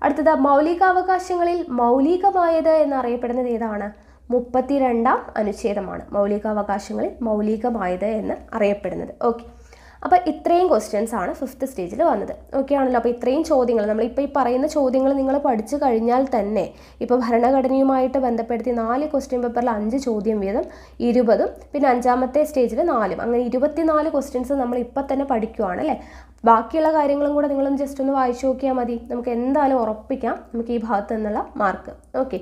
അടുത്തത് മൗലികാവകാശങ്ങളിൽ മൗലികമായത് എന്നറിയപ്പെടുന്നത് ഏതാണ് മുപ്പത്തിരണ്ടാം അനുച്ഛേദമാണ് മൗലികാവകാശങ്ങളിൽ മൗലികമായത് എന്ന് അറിയപ്പെടുന്നത് ഓക്കെ അപ്പോൾ ഇത്രയും ക്വസ്റ്റ്യൻസ് ആണ് ഫിഫ്ത്ത് സ്റ്റേജിൽ വന്നത് ഓക്കെ ആണല്ലോ അപ്പോൾ ഇത്രയും ചോദ്യങ്ങൾ നമ്മളിപ്പോൾ ഈ പറയുന്ന ചോദ്യങ്ങൾ നിങ്ങൾ പഠിച്ചു കഴിഞ്ഞാൽ തന്നെ ഇപ്പോൾ ഭരണഘടനയുമായിട്ട് ബന്ധപ്പെടുത്തി നാല് ക്വസ്റ്റ്യൻ പേപ്പറിൽ അഞ്ച് ചോദ്യം വീതം ഇരുപതും പിന്നെ അഞ്ചാമത്തെ സ്റ്റേജിൽ നാലും അങ്ങനെ ഇരുപത്തിനാല് ക്വസ്റ്റ്യൻസ് നമ്മൾ ഇപ്പം തന്നെ പഠിക്കുവാണ് അല്ലേ ബാക്കിയുള്ള കാര്യങ്ങളും കൂടെ നിങ്ങളും ജസ്റ്റ് ഒന്ന് വായിച്ചു നോക്കിയാൽ മതി നമുക്ക് എന്തായാലും ഉറപ്പിക്കാം നമുക്ക് ഈ ഭാഗത്തു നിന്നുള്ള മാർക്ക് ഓക്കെ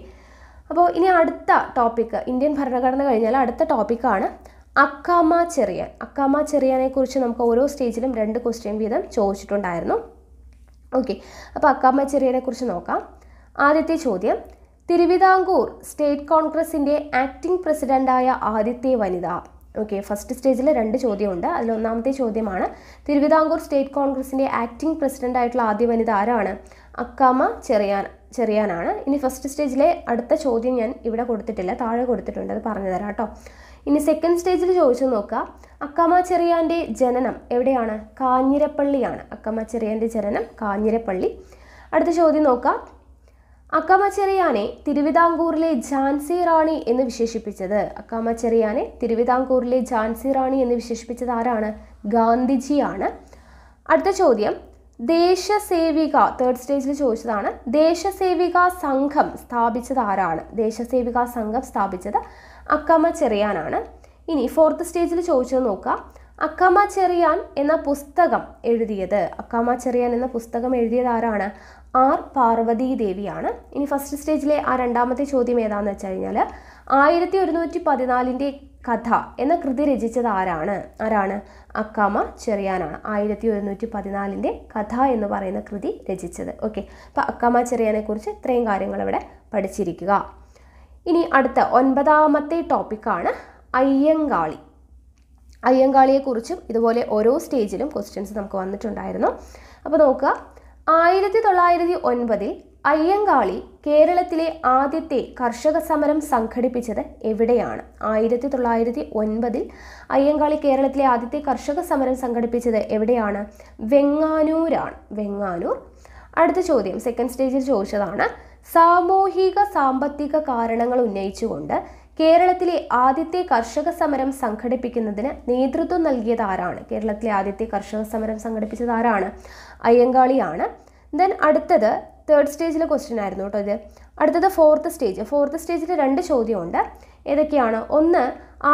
അപ്പോൾ ഇനി അടുത്ത ടോപ്പിക്ക് ഇന്ത്യൻ ഭരണഘടന കഴിഞ്ഞാൽ അടുത്ത ടോപ്പിക്കാണ് അക്കാമ ചെറിയാൻ അക്കാമ ചെറിയാനെ കുറിച്ച് നമുക്ക് ഓരോ സ്റ്റേജിലും രണ്ട് ക്വസ്റ്റ്യൻ വീതം ചോദിച്ചിട്ടുണ്ടായിരുന്നു ഓക്കെ അപ്പോൾ അക്കാമ ചെറിയനെ കുറിച്ച് നോക്കാം ആദ്യത്തെ ചോദ്യം തിരുവിതാംകൂർ സ്റ്റേറ്റ് കോൺഗ്രസിൻ്റെ ആക്ടിംഗ് പ്രസിഡൻ്റായ ആദ്യത്തെ വനിത ഓക്കെ ഫസ്റ്റ് സ്റ്റേജിൽ രണ്ട് ചോദ്യമുണ്ട് അതിൽ ഒന്നാമത്തെ ചോദ്യമാണ് തിരുവിതാംകൂർ സ്റ്റേറ്റ് കോൺഗ്രസിൻ്റെ ആക്ടിംഗ് പ്രസിഡന്റ് ആയിട്ടുള്ള ആദ്യ വനിത ആരാണ് അക്കാമ ചെറിയാൻ ചെറിയാനാണ് ഇനി ഫസ്റ്റ് സ്റ്റേജിലെ അടുത്ത ചോദ്യം ഞാൻ ഇവിടെ കൊടുത്തിട്ടില്ല താഴെ കൊടുത്തിട്ടുണ്ട് അത് പറഞ്ഞു കേട്ടോ ഇനി സെക്കൻഡ് സ്റ്റേജിൽ ചോദിച്ചു നോക്കുക അക്കമ്മ ചെറിയാൻ്റെ ജനനം എവിടെയാണ് കാഞ്ഞിരപ്പള്ളിയാണ് അക്കമ്മ ചെറിയാൻ്റെ ജനനം കാഞ്ഞിരപ്പള്ളി അടുത്ത ചോദ്യം നോക്കാം അക്കമ്മ ചെറിയാനെ തിരുവിതാംകൂറിലെ ഝാൻസി റാണി എന്ന് വിശേഷിപ്പിച്ചത് അക്കമ്മ ചെറിയാനെ തിരുവിതാംകൂറിലെ ഝാൻസി റാണി എന്ന് വിശേഷിപ്പിച്ചത് ആരാണ് ഗാന്ധിജിയാണ് അടുത്ത ചോദ്യം ദേശസേവിക തേർഡ് സ്റ്റേജിൽ ചോദിച്ചതാണ് ദേശസേവിക സംഘം സ്ഥാപിച്ചത് ആരാണ് ദേശസേവിക സംഘം സ്ഥാപിച്ചത് അക്കമ്മ ചെറിയാനാണ് ഇനി ഫോർത്ത് സ്റ്റേജിൽ ചോദിച്ചത് നോക്കുക അക്കമ്മ ചെറിയാൻ എന്ന പുസ്തകം എഴുതിയത് അക്കമ്മ ചെറിയാൻ എന്ന പുസ്തകം എഴുതിയത് ആരാണ് ആർ പാർവതി ദേവിയാണ് ഇനി ഫസ്റ്റ് സ്റ്റേജിലെ ആ രണ്ടാമത്തെ ചോദ്യം ഏതാണെന്ന് വെച്ച് കഴിഞ്ഞാൽ ആയിരത്തി ഒരുന്നൂറ്റി പതിനാലിൻ്റെ കഥ എന്ന കൃതി രചിച്ചത് ആരാണ് ആരാണ് അക്കാമ ചെറിയാനാണ് ആയിരത്തി ഒരുന്നൂറ്റി പതിനാലിൻ്റെ കഥ എന്ന് പറയുന്ന കൃതി രചിച്ചത് ഓക്കെ അപ്പോൾ അക്കാമ ചെറിയാനെക്കുറിച്ച് ഇത്രയും കാര്യങ്ങൾ ഇവിടെ പഠിച്ചിരിക്കുക ഇനി അടുത്ത ഒൻപതാമത്തെ ടോപ്പിക്കാണ് അയ്യങ്കാളി അയ്യങ്കാളിയെക്കുറിച്ചും ഇതുപോലെ ഓരോ സ്റ്റേജിലും ക്വസ്റ്റ്യൻസ് നമുക്ക് വന്നിട്ടുണ്ടായിരുന്നു അപ്പോൾ നോക്കുക ആയിരത്തി തൊള്ളായിരത്തി ഒൻപതിൽ അയ്യങ്കാളി കേരളത്തിലെ ആദ്യത്തെ കർഷക സമരം സംഘടിപ്പിച്ചത് എവിടെയാണ് ആയിരത്തി തൊള്ളായിരത്തി ഒൻപതിൽ അയ്യങ്കാളി കേരളത്തിലെ ആദ്യത്തെ കർഷക സമരം സംഘടിപ്പിച്ചത് എവിടെയാണ് വെങ്ങാനൂരാണ് വെങ്ങാനൂർ അടുത്ത ചോദ്യം സെക്കൻഡ് സ്റ്റേജിൽ ചോദിച്ചതാണ് സാമൂഹിക സാമ്പത്തിക കാരണങ്ങൾ ഉന്നയിച്ചുകൊണ്ട് കേരളത്തിലെ ആദ്യത്തെ കർഷക സമരം സംഘടിപ്പിക്കുന്നതിന് നേതൃത്വം നൽകിയത് ആരാണ് കേരളത്തിലെ ആദ്യത്തെ കർഷക സമരം സംഘടിപ്പിച്ചത് ആരാണ് അയ്യങ്കാളിയാണ് ദെൻ അടുത്തത് തേർഡ് സ്റ്റേജിലെ ക്വസ്റ്റ്യൻ ആയിരുന്നു കേട്ടോ ഇത് അടുത്തത് ഫോർത്ത് സ്റ്റേജ് ഫോർത്ത് സ്റ്റേജിൽ രണ്ട് ചോദ്യമുണ്ട് ഏതൊക്കെയാണ് ഒന്ന്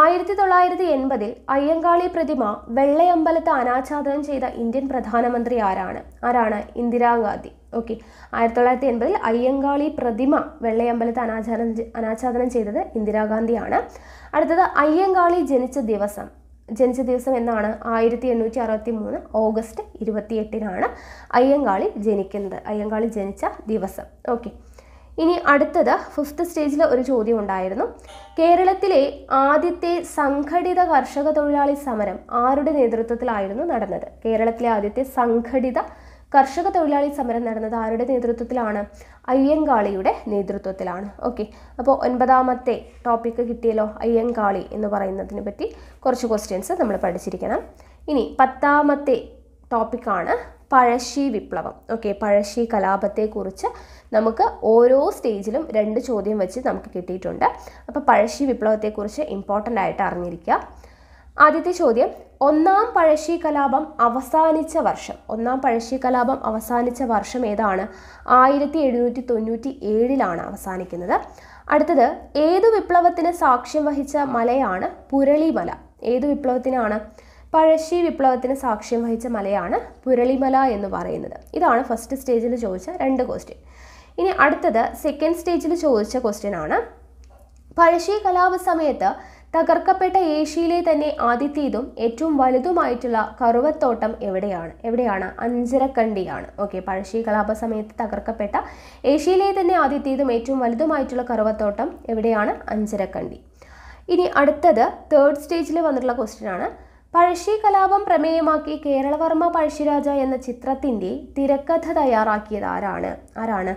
ആയിരത്തി തൊള്ളായിരത്തി എൺപതിൽ അയ്യങ്കാളി പ്രതിമ വെള്ളയമ്പലത്ത് അനാച്ഛാദനം ചെയ്ത ഇന്ത്യൻ പ്രധാനമന്ത്രി ആരാണ് ആരാണ് ഇന്ദിരാഗാന്ധി ഓക്കെ ആയിരത്തി തൊള്ളായിരത്തി എൺപതിൽ അയ്യങ്കാളി പ്രതിമ വെള്ളയമ്പലത്ത് അനാച്ഛാദനം അനാച്ഛാദനം ചെയ്തത് ഇന്ദിരാഗാന്ധിയാണ് അടുത്തത് അയ്യങ്കാളി ജനിച്ച ദിവസം ജനിച്ച ദിവസം എന്നാണ് ആയിരത്തി എണ്ണൂറ്റി അറുപത്തി മൂന്ന് ഓഗസ്റ്റ് ഇരുപത്തി എട്ടിനാണ് അയ്യങ്കാളി ജനിക്കുന്നത് അയ്യങ്കാളി ജനിച്ച ദിവസം ഓക്കെ ഇനി അടുത്തത് ഫിഫ്ത്ത് സ്റ്റേജിൽ ഒരു ചോദ്യം ഉണ്ടായിരുന്നു കേരളത്തിലെ ആദ്യത്തെ സംഘടിത കർഷക തൊഴിലാളി സമരം ആരുടെ നേതൃത്വത്തിലായിരുന്നു നടന്നത് കേരളത്തിലെ ആദ്യത്തെ സംഘടിത കർഷക തൊഴിലാളി സമരം നടന്നത് ആരുടെ നേതൃത്വത്തിലാണ് അയ്യങ്കാളിയുടെ നേതൃത്വത്തിലാണ് ഓക്കെ അപ്പോൾ ഒൻപതാമത്തെ ടോപ്പിക്ക് കിട്ടിയല്ലോ അയ്യങ്കാളി എന്ന് പറയുന്നതിനെ പറ്റി കുറച്ച് ക്വസ്റ്റ്യൻസ് നമ്മൾ പഠിച്ചിരിക്കണം ഇനി പത്താമത്തെ ടോപ്പിക്കാണ് പഴശ്ശി വിപ്ലവം ഓക്കെ പഴശ്ശി കലാപത്തെക്കുറിച്ച് നമുക്ക് ഓരോ സ്റ്റേജിലും രണ്ട് ചോദ്യം വെച്ച് നമുക്ക് കിട്ടിയിട്ടുണ്ട് അപ്പോൾ പഴശ്ശി വിപ്ലവത്തെക്കുറിച്ച് ഇമ്പോർട്ടൻ്റ് ആയിട്ട് അറിഞ്ഞിരിക്കുക ആദ്യത്തെ ചോദ്യം ഒന്നാം പഴശ്ശി കലാപം അവസാനിച്ച വർഷം ഒന്നാം പഴശ്ശി കലാപം അവസാനിച്ച വർഷം ഏതാണ് ആയിരത്തി എഴുന്നൂറ്റി തൊണ്ണൂറ്റി ഏഴിലാണ് അവസാനിക്കുന്നത് അടുത്തത് ഏതു വിപ്ലവത്തിന് സാക്ഷ്യം വഹിച്ച മലയാണ് പുരളിമല ഏതു വിപ്ലവത്തിനാണ് പഴശ്ശി വിപ്ലവത്തിന് സാക്ഷ്യം വഹിച്ച മലയാണ് പുരളിമല എന്ന് പറയുന്നത് ഇതാണ് ഫസ്റ്റ് സ്റ്റേജിൽ ചോദിച്ച രണ്ട് ക്വസ്റ്റ്യൻ ഇനി അടുത്തത് സെക്കൻഡ് സ്റ്റേജിൽ ചോദിച്ച ക്വസ്റ്റ്യൻ ആണ് പഴശ്ശി കലാപ സമയത്ത് തകർക്കപ്പെട്ട ഏഷ്യയിലെ തന്നെ ആദ്യത്തേതും ഏറ്റവും വലുതുമായിട്ടുള്ള കറുവത്തോട്ടം എവിടെയാണ് എവിടെയാണ് അഞ്ചരക്കണ്ടിയാണ് ഓക്കെ പഴശ്ശി കലാപ സമയത്ത് തകർക്കപ്പെട്ട ഏഷ്യയിലെ തന്നെ ആദ്യത്തേതും ഏറ്റവും വലുതുമായിട്ടുള്ള കറുവത്തോട്ടം എവിടെയാണ് അഞ്ചരക്കണ്ടി ഇനി അടുത്തത് തേർഡ് സ്റ്റേജിൽ വന്നിട്ടുള്ള ക്വസ്റ്റ്യൻ ആണ് പഴശ്ശി കലാപം പ്രമേയമാക്കി കേരളവർമ്മ പഴശ്ശിരാജ എന്ന ചിത്രത്തിൻ്റെ തിരക്കഥ തയ്യാറാക്കിയത് ആരാണ് ആരാണ്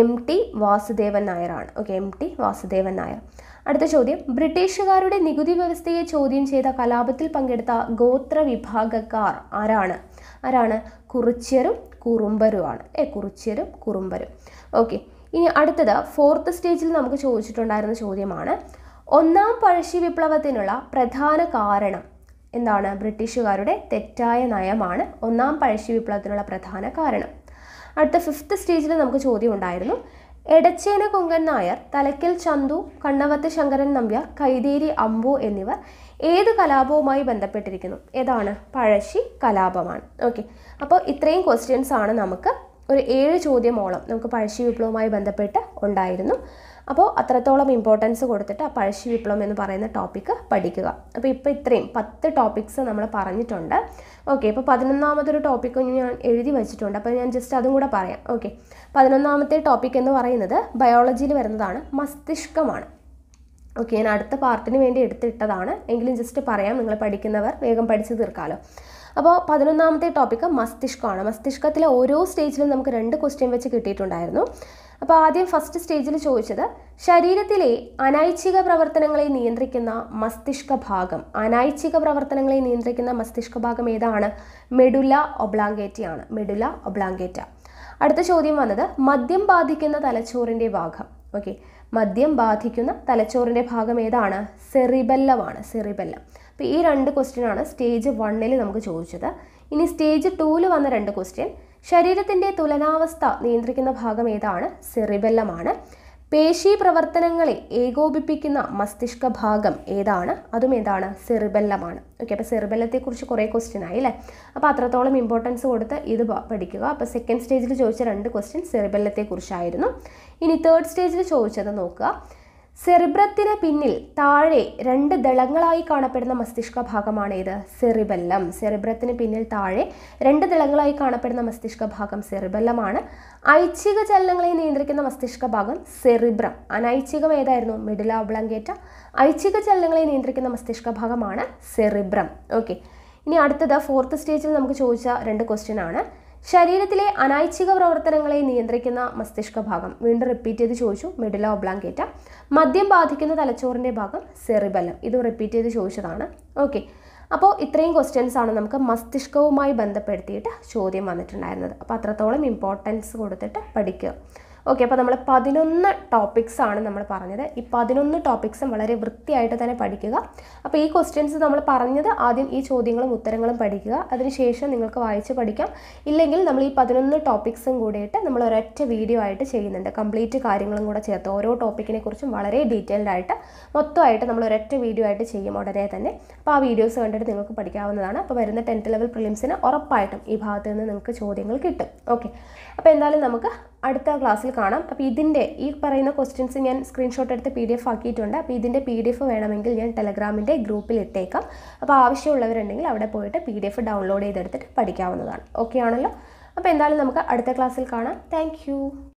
എം ടി വാസുദേവൻ നായരാണ് okay M T Vasudevan Nair അടുത്ത ചോദ്യം ബ്രിട്ടീഷുകാരുടെ നികുതി വ്യവസ്ഥയെ ചോദ്യം ചെയ്ത കലാപത്തിൽ പങ്കെടുത്ത ഗോത്ര വിഭാഗക്കാർ ആരാണ് ആരാണ് കുറിച്യരും കുറുമ്പരുമാണ് ഏ കുറിച്യരും കുറുമ്പരും ഓക്കെ ഇനി അടുത്തത് ഫോർത്ത് സ്റ്റേജിൽ നമുക്ക് ചോദിച്ചിട്ടുണ്ടായിരുന്ന ചോദ്യമാണ് ഒന്നാം പഴശ്ശി വിപ്ലവത്തിനുള്ള പ്രധാന കാരണം എന്താണ് ബ്രിട്ടീഷുകാരുടെ തെറ്റായ നയമാണ് ഒന്നാം പഴശ്ശി വിപ്ലവത്തിനുള്ള പ്രധാന കാരണം അടുത്ത ഫിഫ്ത്ത് സ്റ്റേജിൽ നമുക്ക് ചോദ്യം ഉണ്ടായിരുന്നു എടച്ചേന കൊങ്കൻ നായർ തലക്കൽ ചന്തു കണ്ണവത്ത് ശങ്കരൻ നമ്പ്യാർ കൈതേരി അമ്പു എന്നിവർ ഏത് കലാപവുമായി ബന്ധപ്പെട്ടിരിക്കുന്നു ഏതാണ് പഴശ്ശി കലാപമാണ് ഓക്കെ അപ്പോൾ ഇത്രയും ക്വസ്റ്റ്യൻസ് ആണ് നമുക്ക് ഒരു ഏഴ് ചോദ്യമോളം നമുക്ക് പഴശ്ശി വിപ്ലവവുമായി ബന്ധപ്പെട്ട് ഉണ്ടായിരുന്നു അപ്പോൾ അത്രത്തോളം ഇമ്പോർട്ടൻസ് കൊടുത്തിട്ട് ആ പഴശ്ശി വിപ്ലവം എന്ന് പറയുന്ന ടോപ്പിക്ക് പഠിക്കുക അപ്പോൾ ഇപ്പോൾ ഇത്രയും പത്ത് ടോപ്പിക്സ് നമ്മൾ പറഞ്ഞിട്ടുണ്ട് ഓക്കെ ഇപ്പോൾ പതിനൊന്നാമതൊരു ടോപ്പിക്ക് ഞാൻ എഴുതി വെച്ചിട്ടുണ്ട് അപ്പോൾ ഞാൻ ജസ്റ്റ് അതും കൂടെ പറയാം ഓക്കെ പതിനൊന്നാമത്തെ ടോപ്പിക് എന്ന് പറയുന്നത് ബയോളജിയിൽ വരുന്നതാണ് മസ്തിഷ്കമാണ് ഓക്കെ ഞാൻ അടുത്ത പാർട്ടിന് വേണ്ടി എടുത്തിട്ടതാണ് എങ്കിലും ജസ്റ്റ് പറയാം നിങ്ങൾ പഠിക്കുന്നവർ വേഗം പഠിച്ചു തീർക്കാമല്ലോ അപ്പോൾ പതിനൊന്നാമത്തെ ടോപ്പിക്ക് മസ്തിഷ്കമാണ് മസ്തിഷ്കത്തിലെ ഓരോ സ്റ്റേജിലും നമുക്ക് രണ്ട് ക്വസ്റ്റ്യൻ വെച്ച് കിട്ടിയിട്ടുണ്ടായിരുന്നു അപ്പോൾ ആദ്യം ഫസ്റ്റ് സ്റ്റേജിൽ ചോദിച്ചത് ശരീരത്തിലെ അനൈച്ഛിക പ്രവർത്തനങ്ങളെ നിയന്ത്രിക്കുന്ന മസ്തിഷ്ക ഭാഗം അനൈച്ഛിക പ്രവർത്തനങ്ങളെ നിയന്ത്രിക്കുന്ന മസ്തിഷ്ക ഭാഗം ഏതാണ് മെഡുല ഒബ്ലാങ്കേറ്റയാണ് മെഡുല ഒബ്ലാങ്കേറ്റ അടുത്ത ചോദ്യം വന്നത് മദ്യം ബാധിക്കുന്ന തലച്ചോറിൻ്റെ ഭാഗം ഓക്കെ മദ്യം ബാധിക്കുന്ന തലച്ചോറിൻ്റെ ഭാഗം ഏതാണ് സെറിബെല്ലമാണ് സെറിബെല്ലം അപ്പോൾ ഈ രണ്ട് ആണ് സ്റ്റേജ് വണ്ണിൽ നമുക്ക് ചോദിച്ചത് ഇനി സ്റ്റേജ് ടൂവിൽ വന്ന രണ്ട് ക്വസ്റ്റ്യൻ ശരീരത്തിൻ്റെ തുലനാവസ്ഥ നിയന്ത്രിക്കുന്ന ഭാഗം ഏതാണ് സെറിബെല്ലമാണ് പേശി പ്രവർത്തനങ്ങളെ ഏകോപിപ്പിക്കുന്ന മസ്തിഷ്ക ഭാഗം ഏതാണ് അതും ഏതാണ് സെറിബെല്ലമാണ് ഓക്കെ അപ്പോൾ സെറിബെല്ലത്തെക്കുറിച്ച് കുറേ ക്വസ്റ്റ്യൻ ആയി അല്ലേ അപ്പോൾ അത്രത്തോളം ഇമ്പോർട്ടൻസ് കൊടുത്ത് ഇത് പഠിക്കുക അപ്പോൾ സെക്കൻഡ് സ്റ്റേജിൽ ചോദിച്ച രണ്ട് ക്വസ്റ്റ്യൻ സെറിബെല്ലത്തെക്കുറിച്ചായിരുന്നു ഇനി തേർഡ് സ്റ്റേജിൽ ചോദിച്ചത് നോക്കുക സെറിബ്രത്തിന് പിന്നിൽ താഴെ രണ്ട് ദളങ്ങളായി കാണപ്പെടുന്ന മസ്തിഷ്ക ഭാഗമാണ് ഇത് സെറിബെല്ലം സെറിബ്രത്തിന് പിന്നിൽ താഴെ രണ്ട് ദളങ്ങളായി കാണപ്പെടുന്ന മസ്തിഷ്ക ഭാഗം സെറിബെല്ലമാണ് ഐച്ഛിക ചലനങ്ങളെ നിയന്ത്രിക്കുന്ന മസ്തിഷ്ക ഭാഗം സെറിബ്രം അനൈച്ഛികം ഏതായിരുന്നു മിഡിൽ ഓബ്ലങ്കേറ്റ ഐച്ഛിക ചലനങ്ങളെ നിയന്ത്രിക്കുന്ന മസ്തിഷ്ക ഭാഗമാണ് സെറിബ്രം ഓക്കെ ഇനി അടുത്തത് ഫോർത്ത് സ്റ്റേജിൽ നമുക്ക് ചോദിച്ച രണ്ട് ക്വസ്റ്റ്യൻ ആണ് ശരീരത്തിലെ അനൈച്ഛിക പ്രവർത്തനങ്ങളെ നിയന്ത്രിക്കുന്ന മസ്തിഷ്ക ഭാഗം വീണ്ടും റിപ്പീറ്റ് ചെയ്ത് ചോദിച്ചു മിഡില ഒബ്ലാങ്കേറ്റ മദ്യം ബാധിക്കുന്ന തലച്ചോറിൻ്റെ ഭാഗം സെറിബലം ഇതും റിപ്പീറ്റ് ചെയ്ത് ചോദിച്ചതാണ് ഓക്കെ അപ്പോൾ ഇത്രയും ക്വസ്റ്റ്യൻസ് ആണ് നമുക്ക് മസ്തിഷ്കവുമായി ബന്ധപ്പെടുത്തിയിട്ട് ചോദ്യം വന്നിട്ടുണ്ടായിരുന്നത് അപ്പോൾ അത്രത്തോളം ഇമ്പോർട്ടൻസ് കൊടുത്തിട്ട് പഠിക്കുക ഓക്കെ അപ്പോൾ നമ്മൾ പതിനൊന്ന് ടോപ്പിക്സ് ആണ് നമ്മൾ പറഞ്ഞത് ഈ പതിനൊന്ന് ടോപ്പിക്സും വളരെ വൃത്തിയായിട്ട് തന്നെ പഠിക്കുക അപ്പോൾ ഈ ക്വസ്റ്റ്യൻസ് നമ്മൾ പറഞ്ഞത് ആദ്യം ഈ ചോദ്യങ്ങളും ഉത്തരങ്ങളും പഠിക്കുക അതിനുശേഷം നിങ്ങൾക്ക് വായിച്ച് പഠിക്കാം ഇല്ലെങ്കിൽ നമ്മൾ ഈ പതിനൊന്ന് ടോപ്പിക്സും കൂടിയിട്ട് നമ്മൾ ഒരൊറ്റ വീഡിയോ ആയിട്ട് ചെയ്യുന്നുണ്ട് കംപ്ലീറ്റ് കാര്യങ്ങളും കൂടെ ചേർത്ത് ഓരോ ടോപ്പിക്കിനെ കുറിച്ചും വളരെ ഡീറ്റെയിൽഡ് ആയിട്ട് മൊത്തമായിട്ട് നമ്മൾ ഒരൊറ്റ വീഡിയോ ആയിട്ട് ചെയ്യും ഉടനെ തന്നെ അപ്പോൾ ആ വീഡിയോസ് കണ്ടിട്ട് നിങ്ങൾക്ക് പഠിക്കാവുന്നതാണ് അപ്പോൾ വരുന്ന ടെൻത്ത് ലെവൽ പ്രിലിംസിന് ഉറപ്പായിട്ടും ഈ ഭാഗത്ത് നിന്ന് നിങ്ങൾക്ക് ചോദ്യങ്ങൾ കിട്ടും ഓക്കെ അപ്പോൾ എന്തായാലും നമുക്ക് അടുത്ത ക്ലാസ്സിൽ കാണാം അപ്പോൾ ഇതിൻ്റെ ഈ പറയുന്ന ക്വസ്റ്റ്യൻസ് ഞാൻ സ്ക്രീൻഷോട്ട് എടുത്ത് പി ഡി എഫ് ആക്കിയിട്ടുണ്ട് അപ്പോൾ ഇതിൻ്റെ പി ഡി എഫ് വേണമെങ്കിൽ ഞാൻ ടെലഗ്രാമിൻ്റെ ഗ്രൂപ്പിൽ ഇട്ടേക്കാം അപ്പോൾ ആവശ്യമുള്ളവരുണ്ടെങ്കിൽ അവിടെ പോയിട്ട് പി ഡി എഫ് ഡൗൺലോഡ് ചെയ്തെടുത്തിട്ട് പഠിക്കാവുന്നതാണ് ഓക്കെ ആണല്ലോ അപ്പോൾ എന്തായാലും നമുക്ക് അടുത്ത ക്ലാസ്സിൽ കാണാം താങ്ക്